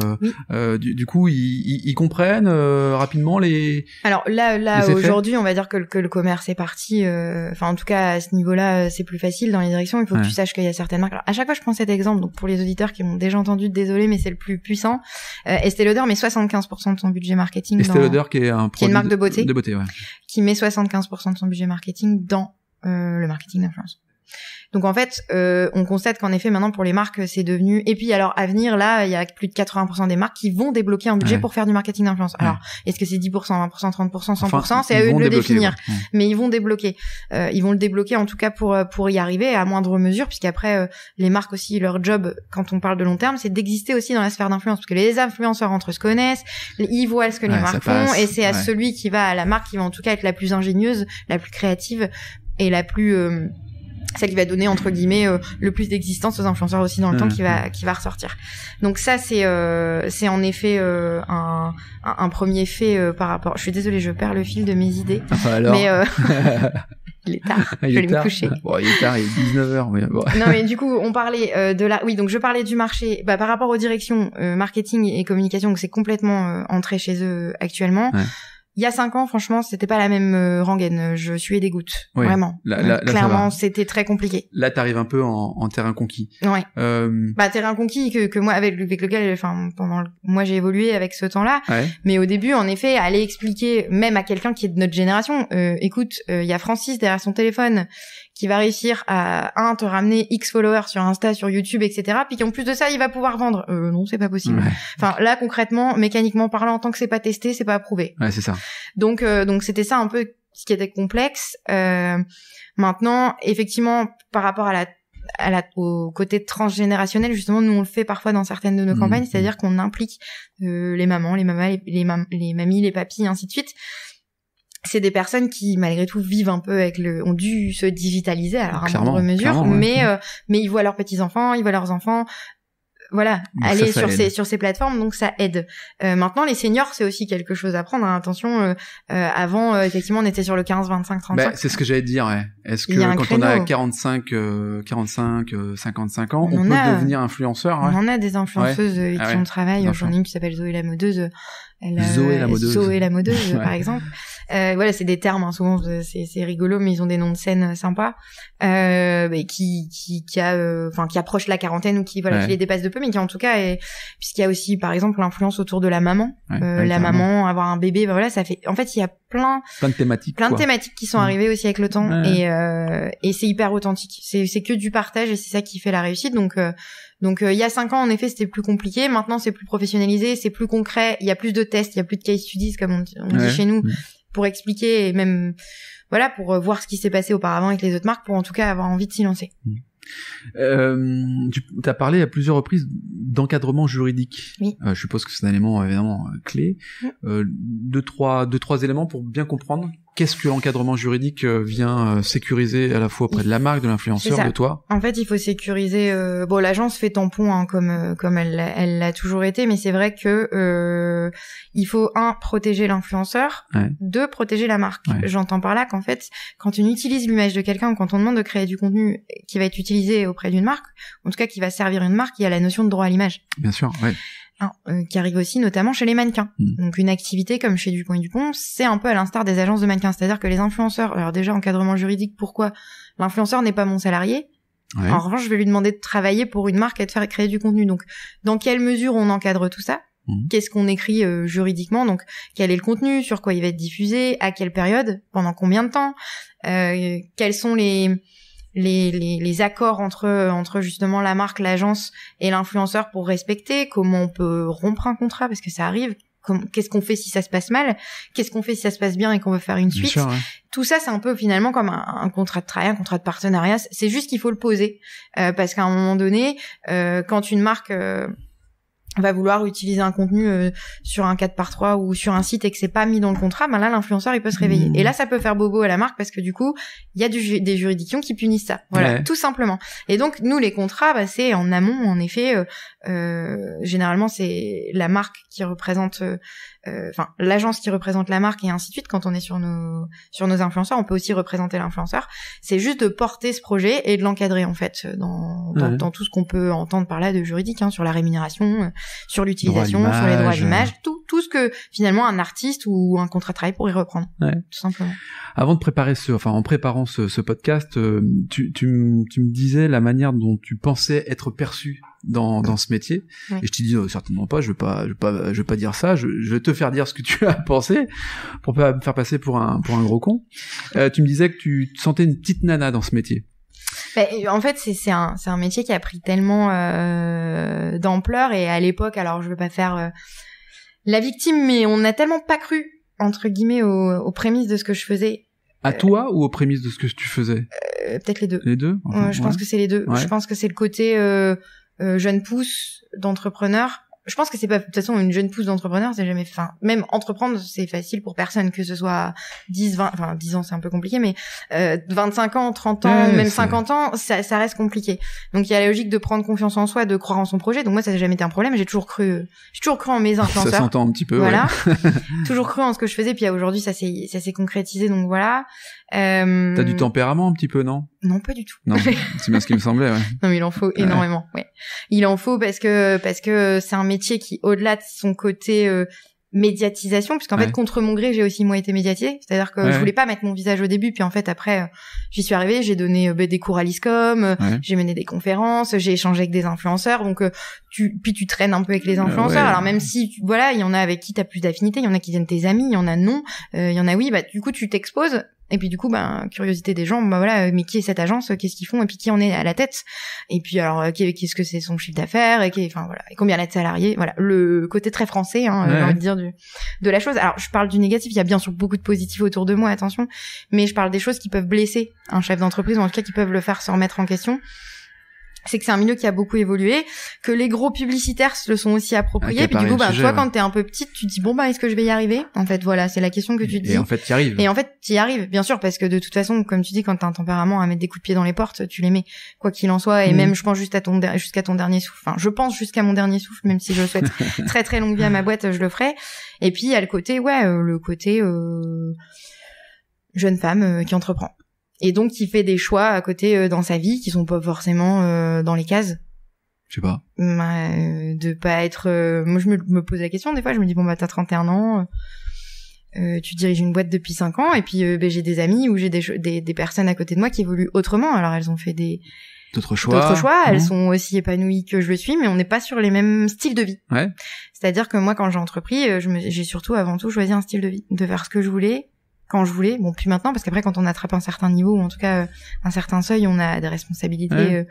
euh du, coup, ils, comprennent euh, rapidement les. Alors là, là aujourd'hui, on va dire que, le commerce est parti. Enfin, en tout cas à ce niveau-là, c'est plus facile dans les directions. Il faut que tu saches qu'il y a certaines marques. Alors, à chaque fois, je prends cet exemple. Donc pour les auditeurs qui m'ont déjà entendu, désolé, mais c'est le plus puissant. Estelle Lauder, mais 75% de son budget marketing. Estée Lauder qui est un une marque de beauté, qui met 75% de son budget marketing dans euh, le marketing d'influence. Donc en fait, euh, on constate qu'en effet maintenant pour les marques c'est devenu. Et puis alors à venir là, il y a plus de 80% des marques qui vont débloquer un budget pour faire du marketing d'influence. Alors est-ce que c'est 10%, 20%, 30%, 100% C'est à eux de le définir. Mais ils vont débloquer. Euh, ils vont le débloquer en tout cas pour euh, pour y arriver à moindre mesure, puisqu'après euh, les marques aussi leur job quand on parle de long terme, c'est d'exister aussi dans la sphère d'influence, parce que les influenceurs entre eux se connaissent, ils voient ce que les marques font, et c'est à celui qui va à la marque qui va en tout cas être la plus ingénieuse, la plus créative et la plus celle qui va donner entre guillemets euh, le plus d'existence aux influenceurs aussi dans le temps mmh. qui va qui va ressortir. Donc ça c'est euh, c'est en effet euh, un, un premier fait euh, par rapport. Je suis désolée, je perds le fil de mes idées. Ah, bah mais euh, il est tard. je vais me coucher. Bon, il est tard, il est 19h. Mais bon. non, mais du coup, on parlait de la. Oui, donc je parlais du marché. Bah, par rapport aux directions marketing et communication, c'est complètement entré chez eux actuellement. Ouais il y a cinq ans, franchement, c'était pas la même euh, rengaine. Je suais des gouttes, vraiment. clairement, c'était très compliqué. Là, t'arrives un peu en, terrain conquis. Ouais. Euh, bah, terrain conquis que, moi avec, avec lequel, enfin, pendant moi j'ai évolué avec ce temps-là. Mais au début, en effet, aller expliquer même à quelqu'un qui est de notre génération, euh, écoute, il y a Francis derrière son téléphone qui va réussir à un te ramener X followers sur Insta, sur YouTube, etc. Puis qu'en plus de ça, il va pouvoir vendre. Euh, non, c'est pas possible. Enfin, là concrètement, mécaniquement parlant, tant que c'est pas testé, c'est pas approuvé. Ouais, c'est ça. Donc euh, donc c'était ça un peu ce qui était complexe. Euh, maintenant, effectivement, par rapport à la à la, au côté transgénérationnel, justement, nous on le fait parfois dans certaines de nos mm-hmm. campagnes, c'est-à-dire qu'on implique les mamans, les mamas, les, les, les mamies, les papis, ainsi de suite, c'est des personnes qui malgré tout vivent un peu avec le ont dû se digitaliser alors à moindre mesure mais mm. euh, mais ils voient leurs petits enfants ils voient leurs enfants euh, voilà, bah, aller sur ces sur ces plateformes, donc ça aide. Euh, maintenant, les seniors, c'est aussi quelque chose à prendre. Hein. Attention, avant, effectivement, on était sur le 15, 25, 30 Bah, c'est ce que j'allais te dire. Ouais. Est-ce que quand on a 45, 45, 55 ans, on, peut devenir influenceur On en a des influenceuses ah qui ont travaillé travail. aujourd'hui qui s'appelle Zoé la modeuse. Zoé la modeuse, Zoé la modeuse par exemple. Euh, voilà, c'est des termes, hein, souvent c'est rigolo, mais ils ont des noms de scène euh, sympas, euh, mais bah, qui qui qui a, euh, enfin qui approche la quarantaine ou qui voilà qui les dépasse de peu, mais qui en tout cas, est... puisqu'il y a aussi par exemple l'influence autour de la maman, la maman, avoir un bébé, bah, voilà, ça fait, en fait, il y a plein plein de thématiques, plein de thématiques qui sont mm. arrivées aussi avec le temps, et et c'est hyper authentique, c'est c'est que du partage et c'est ça qui fait la réussite, donc donc il y a cinq ans, en effet, c'était plus compliqué, maintenant c'est plus professionnalisé, c'est plus concret, il y a plus de tests, il y a plus de case studies comme on dit chez nous. Mm pour expliquer et même voilà pour euh, voir ce qui s'est passé auparavant avec les autres marques pour en tout cas avoir envie de s'y lancer. Mmh. Euh, tu as parlé à plusieurs reprises d'encadrement juridique. Euh, je suppose que c'est un élément évidemment clé. Mmh. deux trois deux trois éléments pour bien comprendre qu'est-ce que l'encadrement juridique euh, vient euh, sécuriser à la fois auprès de la marque, de l'influenceur, de toi En fait, il faut sécuriser. Euh, bon, l'agence fait tampon hein, comme comme elle l'a toujours été, mais c'est vrai que il faut un protéger l'influenceur, deux protéger la marque. J'entends par là qu'en fait, quand on utilise l'image de quelqu'un ou quand on demande de créer du contenu qui va être utilisé auprès d'une marque, en tout cas qui va servir une marque, il y a la notion de droit à l'image. Bien sûr. oui. Euh, qui arrive aussi notamment chez les mannequins. Hmm. Donc une activité comme chez Dupont et Pont c'est un peu à l'instar des agences de mannequins, c'est-à-dire que les influenceurs, alors déjà encadrement juridique, pourquoi l'influenceur n'est pas mon salarié En revanche, je vais lui demander de travailler pour une marque et de faire créer du contenu. Donc dans quelle mesure on encadre tout ça hmm. Qu'est-ce qu'on écrit euh, juridiquement Donc quel est le contenu Sur quoi il va être diffusé À quelle période Pendant combien de temps euh, Quels sont les les, les, accords entre entre justement la marque, l'agence et l'influenceur pour respecter, comment on peut rompre un contrat parce que ça arrive, qu'est-ce qu'on fait si ça se passe mal, qu'est-ce qu'on fait si ça se passe bien et qu'on veut faire une suite. Tout ça, c'est un peu finalement comme un, contrat de travail, un contrat de partenariat. C'est juste qu'il faut le poser euh, parce qu'à un moment donné, euh, quand une marque euh, va vouloir utiliser un contenu euh, sur un 4 par 3 ou sur un site et que c'est pas mis dans le contrat, ben là l'influenceur il peut se réveiller. Mmh. Et là ça peut faire bobo à la marque parce que du coup il y a des juridictions qui punissent ça. Voilà, tout simplement. Et donc nous les contrats, bah, c'est en amont en effet euh, euh, généralement, c'est la marque qui représente, euh, euh, enfin l'agence qui représente la marque et ainsi de suite. Quand on est sur nos sur nos influenceurs, on peut aussi représenter l'influenceur. C'est juste de porter ce projet et de l'encadrer en fait dans dans, tout ce qu'on peut entendre par là de juridique, hein, sur la rémunération, sur l'utilisation, sur les droits d'image, tout tout ce que finalement un artiste ou un contrat de travail pourrait reprendre, tout simplement. Avant de préparer ce, enfin en préparant ce, podcast, euh, tu, me disais la manière dont tu pensais être perçu dans, ce métier. Et je te dis oh, certainement pas, je vais pas, je vais pas, dire ça. Je, vais te faire dire ce que tu as pensé pour pas me faire passer pour un pour un gros con. Euh, tu me disais que tu sentais une petite nana dans ce métier. Bah, en fait, c'est un, un métier qui a pris tellement euh, d'ampleur et à l'époque, alors je ne veux pas faire la victime, mais on n'a tellement pas cru, entre guillemets, aux, prémices de ce que je faisais. À euh, toi ou aux prémices de ce que tu faisais euh, Peut-être les deux. Les deux Je pense que c'est les deux. Je pense que c'est le côté euh, jeune pousse d'entrepreneur je pense que c'est pas de toute façon une jeune pousse d'entrepreneur, c'est jamais enfin même entreprendre c'est facile pour personne que ce soit 10 20 enfin 10 ans c'est un peu compliqué mais euh, 25 ans, 30 ans, même 50 ans, ça, reste compliqué. Donc il y a la logique de prendre confiance en soi, de croire en son projet. Donc moi ça n'a jamais été un problème, j'ai toujours cru j'ai toujours cru en mes influenceurs. Ça s'entend un petit peu voilà. toujours cru en ce que je faisais puis aujourd'hui ça s'est ça s'est concrétisé donc voilà. Euh, t'as du tempérament un petit peu, non Non, pas du tout. Non, c'est bien ce qui me semblait. Ouais. non, mais il en faut énormément. Ouais. Il en faut parce que parce que c'est un métier qui, au-delà de son côté euh, médiatisation, puisqu'en fait, contre mon gré, j'ai aussi moi été médiatisée. C'est-à-dire que je voulais pas mettre mon visage au début, puis en fait, après, j'y suis arrivée, j'ai donné euh, bah, des cours à l'ISCOM, j'ai mené des conférences, j'ai échangé avec des influenceurs, donc tu, puis tu traînes un peu avec les influenceurs. Alors même si, voilà, il y en a avec qui t'as plus d'affinité, il y en a qui viennent tes amis, il y en a non, il y en a oui, bah du coup, tu t'exposes, et puis du coup, ben curiosité des gens, ben voilà, euh, mais qui est cette agence, qu'est-ce qu'ils font, et puis qui en est à la tête, et puis alors euh, qu'est-ce que c'est son chiffre d'affaires, et, enfin voilà, et combien il a de salariés, voilà, le côté très français, hein, euh, j'ai envie de dire de la chose. Alors je parle du négatif, il y a bien sûr beaucoup de positifs autour de moi, attention, mais je parle des choses qui peuvent blesser un chef d'entreprise, ou en tout cas qui peuvent le faire se remettre en question c'est que c'est un milieu qui a beaucoup évolué, que les gros publicitaires se le sont aussi appropriés. Et puis du coup, bah, toi, quand t'es un peu petite, tu te dis bon bah est-ce que je vais y arriver En fait, voilà, c'est la question que tu te dis. Et en fait, y arrives. Et en fait, y arrives, bien sûr, parce que de toute façon, comme tu dis, quand t'as un tempérament à mettre des coups de pied dans les portes, tu les mets, quoi qu'il en soit. Et mm. même, je pense juste à ton jusqu'à ton dernier souffle. Enfin, je pense jusqu'à mon dernier souffle, même si je souhaite très très longue vie à ma boîte, je le ferai. Et puis il y a le côté, ouais, euh, le côté euh, jeune femme euh, qui entreprend et donc il fait des choix à côté euh, dans sa vie qui sont pas forcément euh, dans les cases je sais pas. Bah, euh, de pas être. moi, je me, pose la question des fois. Je me dis bon bah t'as 31 ans, tu diriges une boîte depuis 5 ans, et puis ben, j'ai des amis ou j'ai des, des, personnes à côté de moi qui évoluent autrement. Alors elles ont fait des d'autres choix. D'autres choix. Elles mmh. sont aussi épanouies que je le suis, mais on n'est pas sur les mêmes styles de vie. Ouais. C'est-à-dire que moi, quand j'ai entrepris, j'ai surtout avant tout choisi un style de vie, de faire ce que je voulais, quand je voulais. Bon, puis maintenant, parce qu'après, quand on attrape un certain niveau, ou en tout cas euh, un certain seuil, on a des responsabilités euh,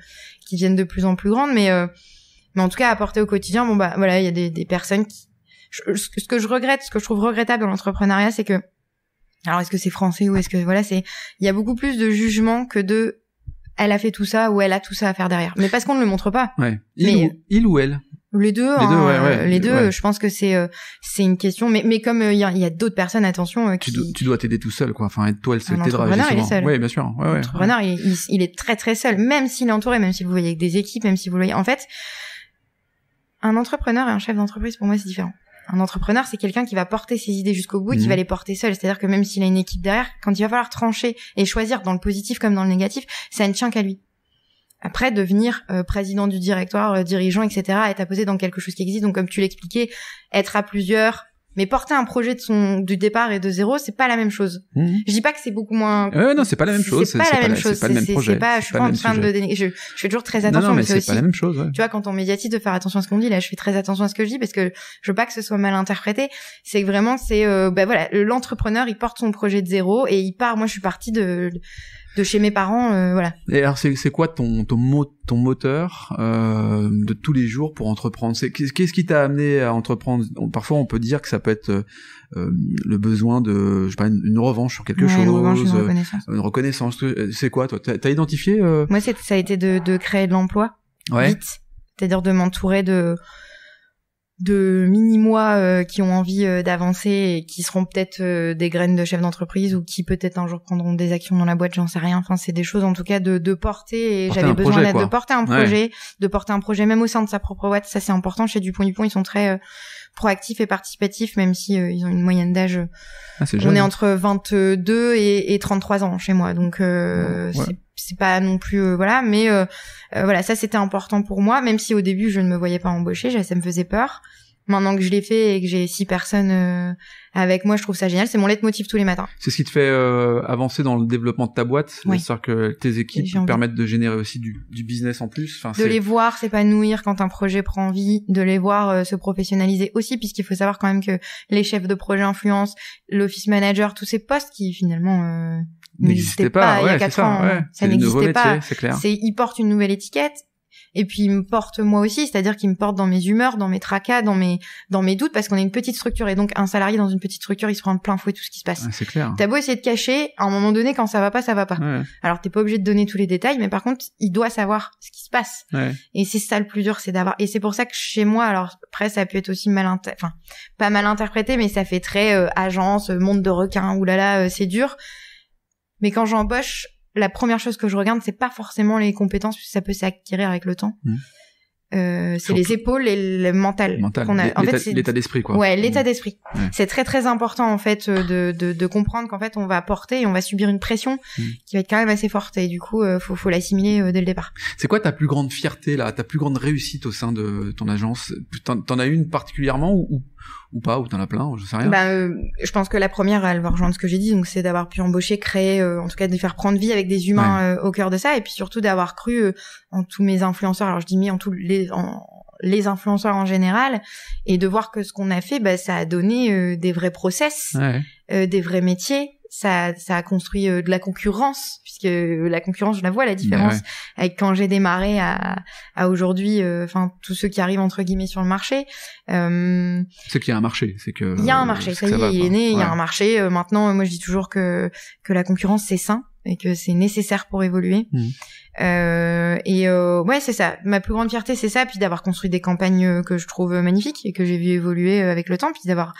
qui viennent de plus en plus grandes. Mais, euh, mais en tout cas, apporter au quotidien, bon bah voilà, il y a des, personnes qui. ce que je regrette, ce que je trouve regrettable dans l'entrepreneuriat, c'est que alors est-ce que c'est français ou est-ce que voilà, c'est il y a beaucoup plus de jugement que de elle a fait tout ça ou elle a tout ça à faire derrière. Mais parce qu'on ne le montre pas. Oui. mais... il ou elle. Les deux, les deux, hein, euh, je pense que c'est euh, c'est une question. Mais, mais comme euh, il y a, a d'autres personnes, attention. tu, dois t'aider tout seul, quoi. Enfin, toi, elle se t'aidera. Renard, il est seul. Oui, bien sûr. Ouais, il, il, est très très seul, même s'il est entouré, même si vous voyez avec des équipes, même si vous voyez. En fait, un entrepreneur et un chef d'entreprise, pour moi, c'est différent. Un entrepreneur, c'est quelqu'un qui va porter ses idées jusqu'au bout et qui mhm. va les porter seul. C'est-à-dire que même s'il a une équipe derrière, quand il va falloir trancher et choisir dans le positif comme dans le négatif, ça ne tient qu'à lui. Après, devenir euh, président du directoire, euh, dirigeant, etc., être apposé dans quelque chose qui existe. Donc, comme tu l'expliquais, être à plusieurs, mais porter un projet de son du départ et de zéro, c'est pas la même chose. Mhm. Je dis pas que c'est beaucoup moins. Ouais, non, c'est pas la même chose. C'est pas, la même chose. C'est pas le même projet. je suis pas, en train de. Je, je, fais toujours très attention. Non, non mais c'est pas la même chose. Tu vois, quand on médiatise, de faire attention à ce qu'on dit. Là, je fais très attention à ce que je dis parce que je veux pas que ce soit mal interprété. C'est que vraiment, c'est euh, bah voilà, l'entrepreneur, il porte son projet de zéro et il part. Moi, je suis partie de de chez mes parents, euh, voilà. Et alors, c'est quoi ton, moteur euh, de tous les jours pour entreprendre Qu'est-ce qui t'a amené à entreprendre Parfois, on peut dire que ça peut être euh, le besoin de, je sais pas, une, revanche sur quelque chose, une, reconnaissance. Une reconnaissance. C'est quoi, toi T'as identifié Moi, ça a été de, créer de l'emploi ouais. vite, c'est-à-dire de m'entourer de de mini mois euh, qui ont envie euh, d'avancer et qui seront peut-être euh, des graines de chefs d'entreprise ou qui peut-être un jour prendront des actions dans la boîte, j'en sais rien. Enfin, c'est des choses en tout cas de, de porter et j'avais besoin de porter un projet, de porter un projet même au sein de sa propre boîte. Ça, c'est important. Chez Dupont-Dupont, ils sont très proactifs et participatifs, même si ils ont une moyenne d'âge. Ah, on est entre 22 et, 33 ans chez moi, donc c'est pas non plus euh, voilà mais euh, euh, voilà ça c'était important pour moi même si au début je ne me voyais pas embaucher ça me faisait peur Maintenant que je l'ai fait et que j'ai six personnes euh, avec moi, je trouve ça génial. C'est mon leitmotiv tous les matins. C'est ce qui te fait euh, avancer dans le développement de ta boîte, oui. cest que tes équipes permettent de générer aussi du, business en plus. de les voir s'épanouir quand un projet prend vie, de les voir euh, se professionnaliser aussi, puisqu'il faut savoir quand même que les chefs de projet influence, l'office manager, tous ces postes qui finalement n'existaient pas, il y a quatre ça, ans, hein. ça n'existait pas. C'est clair. Ils portent une nouvelle étiquette, et puis il me porte moi aussi, c'est-à-dire qu'il me porte dans mes humeurs, dans mes tracas, dans mes dans mes doutes, parce qu'on est une petite structure et donc un salarié dans une petite structure, il se prend plein fouet tout ce qui se passe. c'est clair. T'as beau essayer de cacher, à un moment donné, quand ça va pas, ça va pas. Alors, Alors t'es pas obligé de donner tous les détails, mais par contre, il doit savoir ce qui se passe. Et c'est ça le plus dur, c'est d'avoir. Et c'est pour ça que chez moi, alors après ça peut être aussi mal, inter... enfin pas mal interprété, mais ça fait très euh, agence, euh, monde de requins, oulala, euh, c'est dur. Mais quand j'embauche la première chose que je regarde, c'est pas forcément les compétences, puisque ça peut s'acquérir avec le temps. Hmm. Euh, c'est les épaules et le mental, mental. En fait, l'état d'esprit, quoi. Ouais, l'état hmm. d'esprit. C'est très très important en fait euh, de, comprendre qu'en fait on va porter et on va subir une pression hmm. qui va être quand même assez forte et du coup euh, faut faut l'assimiler dès le départ. C'est quoi ta plus grande fierté là, ta plus grande réussite au sein de ton agence T'en as une particulièrement ou ou pas, ou t'en as plein, je sais rien. Ben, je pense que la première, elle va rejoindre ce que j'ai dit, donc c'est d'avoir pu embaucher, créer, euh, en tout cas de faire prendre vie avec des humains euh, au cœur de ça, et puis surtout d'avoir cru en tous mes influenceurs, alors je dis mis en tous les, les influenceurs en général, et de voir que ce qu'on a fait, bah, ça a donné des vrais process, des vrais métiers, ça, ça a construit euh, de la concurrence, puisque euh, la concurrence, je la vois la ben différence avec quand j'ai démarré à, à aujourd'hui, euh, enfin tous ceux qui arrivent entre guillemets sur le marché. Euh, c'est qu'il y a un marché, c'est que il y a un marché, ça y est, il est né, il y a un marché. maintenant, moi je dis toujours que que la concurrence c'est sain et que c'est nécessaire pour évoluer. Mmh. Euh, et ouais, c'est ça. Ma plus grande fierté, c'est ça, puis d'avoir construit des campagnes que je trouve magnifiques et que j'ai vu évoluer avec le temps, puis d'avoir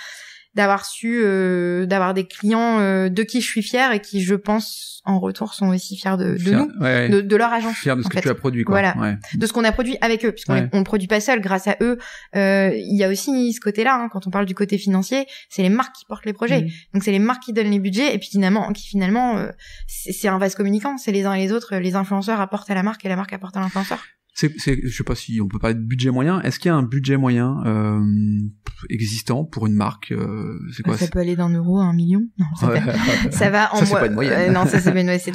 d'avoir su, euh, d'avoir des clients euh, de qui je suis fière et qui, je pense, en retour, sont aussi fiers de, nous, de, leur agence. Fiers de ce que tu as produit, quoi. Voilà, de ce qu'on a produit avec eux, puisqu'on on le produit pas seul. Grâce à eux, euh, il y a aussi ce côté-là. Hein, quand on parle du côté financier, c'est les marques qui portent les projets. Mm. Donc c'est les marques qui donnent les budgets et puis finalement, qui finalement, c'est un vase communicant. C'est les uns et les autres. Les influenceurs apportent à la marque et la marque apporte à l'influenceur c'est, c'est, je sais pas si on peut parler de budget moyen. Est-ce qu'il y a un budget moyen euh, existant pour une marque euh, C'est quoi Ça peut aller d'un euro à un million. Non, ça, fait... ça va en ça, c'est pas une moyenne. Euh, non, ça c'est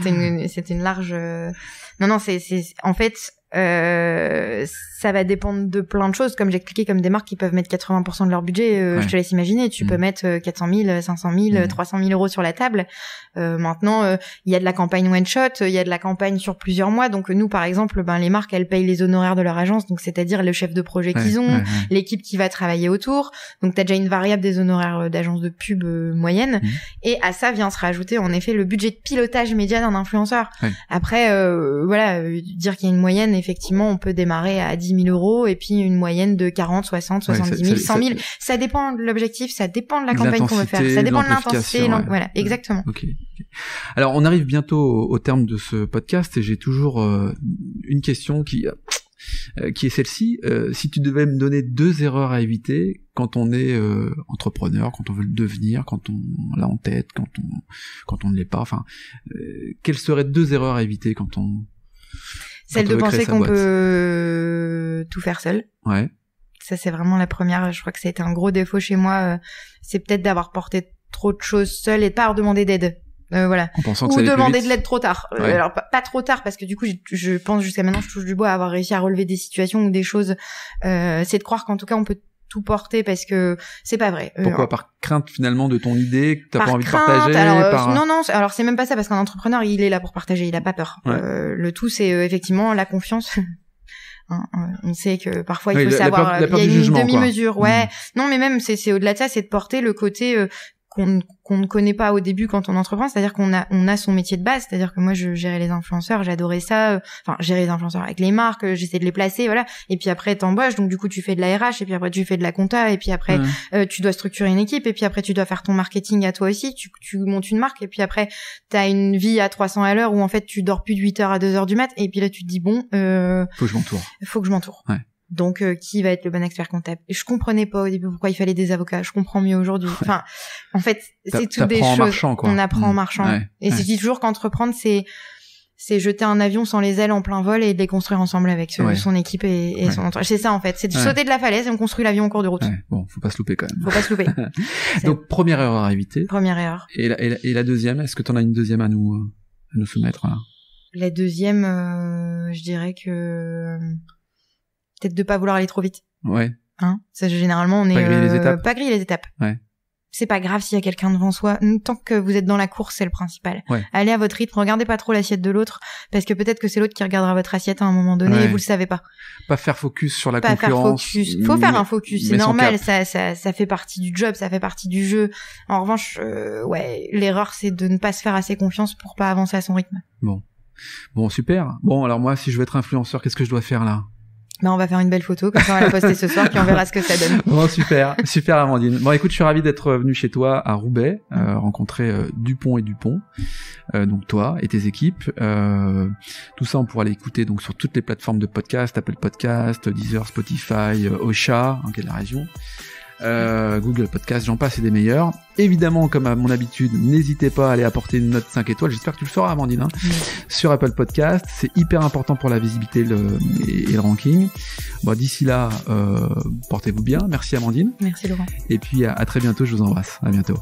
une... une... large. Euh, non, non, c'est, c'est en fait euh, ça va dépendre de plein de choses. Comme j'ai expliqué, comme des marques qui peuvent mettre 80% de leur budget, euh, je te laisse imaginer, tu peux mm. mettre 400 000, 500 000, 300 000 euros sur la table. Euh, maintenant, il y a de la campagne one shot, il y a de la campagne sur plusieurs mois. Donc nous, par exemple, ben les marques, elles payent les honoraires de leur agence, donc c'est-à-dire le chef de projet qu'ils ont, l'équipe qui va travailler autour. Donc t'as déjà une variable des honoraires d'agence de pub moyenne. Mm. Et à ça vient se rajouter en effet le budget de pilotage média d'un influenceur. Après, voilà, dire qu'il y a une moyenne effectivement, on peut démarrer à 10 000 euros et puis une moyenne de 40, 60, 70 000, 100 000. Ça, dépend de l'objectif, ça dépend de la campagne qu'on veut faire, ça dépend de l'intensité. Voilà, exactement. Alors, on arrive bientôt au, terme de ce podcast et j'ai toujours euh, une question qui euh, qui est celle-ci. Euh, si tu devais me donner deux erreurs à éviter quand on est entrepreneur, quand on veut le devenir, quand on l'a en tête, quand on quand on ne l'est pas, enfin, quelles seraient deux erreurs à éviter quand on celle de penser qu'on peut tout faire seul. Ouais. Ça, c'est vraiment la première. Je crois que ça a été un gros défaut chez moi. Euh, c'est peut-être d'avoir porté trop de choses seul et de pas avoir demandé d'aide. Euh, voilà. En Ou ça demander de l'aide trop tard. Euh, alors pas, trop tard parce que du coup, je, pense jusqu'à maintenant, je touche du bois à avoir réussi à relever des situations ou des choses. Euh, c'est de croire qu'en tout cas, on peut tout porter parce que c'est pas vrai. Euh, Pourquoi Par crainte finalement de ton idée que t'as pas envie de partager euh, Non, non, alors c'est même pas ça parce qu'un entrepreneur il est là pour partager, il a pas peur. Euh, le tout c'est effectivement la confiance. Hein, hein, on sait que parfois il faut savoir, il y a demi-mesure, ouais. Hmm. Non, mais même c'est au-delà de ça, c'est de porter le côté qu'on ne connaît pas au début quand on entreprend, c'est-à-dire qu'on a on a son métier de base, c'est-à-dire que moi je gérais les influenceurs, j'adorais ça, euh, enfin gérer les influenceurs avec les marques, euh, j'essaie de les placer, voilà, et puis après t'embauches, donc du coup tu fais de la RH, et puis après tu fais de la compta, et puis après euh, tu dois structurer une équipe, et puis après tu dois faire ton marketing à toi aussi, tu, montes une marque, et puis après t'as une vie à 300 à l'heure où en fait tu dors plus de 8 heures à 2 heures du mat, et puis là tu te dis bon, faut que je m'entoure, faut que je m'entoure. Donc euh, qui va être le bon expert comptable je comprenais pas au début pourquoi il fallait des avocats. Je comprends mieux aujourd'hui. Enfin, en fait, c'est toutes des choses qu'on apprend en mm. marchant. et c'est je dis toujours qu'entreprendre c'est c'est jeter un avion sans les ailes en plein vol et de les construire ensemble avec son équipe et, son entourage. C'est ça en fait, c'est de sauter de la falaise et on construit l'avion en cours de route. Bon, faut pas se louper quand même. Faut pas se louper. Donc première erreur à éviter. Première erreur. Et la, deuxième, est-ce que tu en as une deuxième à nous euh, à nous soumettre hein La deuxième, euh, je dirais que peut-être de pas vouloir aller trop vite. Ouais. Hein ça, généralement, on est euh, pas gris les étapes. Ouais. C'est pas grave s'il y a quelqu'un devant soi. Tant que vous êtes dans la course, c'est le principal. Allez à votre rythme, regardez pas trop l'assiette de l'autre, parce que peut-être que c'est l'autre qui regardera votre assiette à un moment donné et vous le savez pas. Pas faire focus sur la concurrence. Faut faire un focus, c'est normal. Ça, ça, ça fait partie du job, ça fait partie du jeu. En revanche, euh, ouais, l'erreur c'est de ne pas se faire assez confiance pour pas avancer à son rythme. Bon, bon, super. Bon, alors moi, si je veux être influenceur, qu'est-ce que je dois faire là on va faire une belle photo, comme ça on va la poster ce soir, puis on verra ce que ça donne. Bon, super, super Amandine. Bon, écoute, je suis ravi d'être venu chez toi à Roubaix, euh, mm. rencontrer euh, Dupont et Dupont, euh, donc toi et tes équipes. tout ça, on pourra l'écouter donc sur toutes les plateformes de podcast, Apple Podcast, Deezer, Spotify, Ocha, en hein, quelle région. Euh, Google Podcast, j'en passe et des meilleurs. Évidemment, comme à mon habitude, n'hésitez pas à aller apporter une note 5 étoiles. J'espère que tu le feras, Amandine, hein. sur Apple Podcast. C'est hyper important pour la visibilité et, le ranking. d'ici là, euh, portez-vous bien. Merci, Amandine. Merci, Laurent. Et puis, à très bientôt. Je vous embrasse. À bientôt.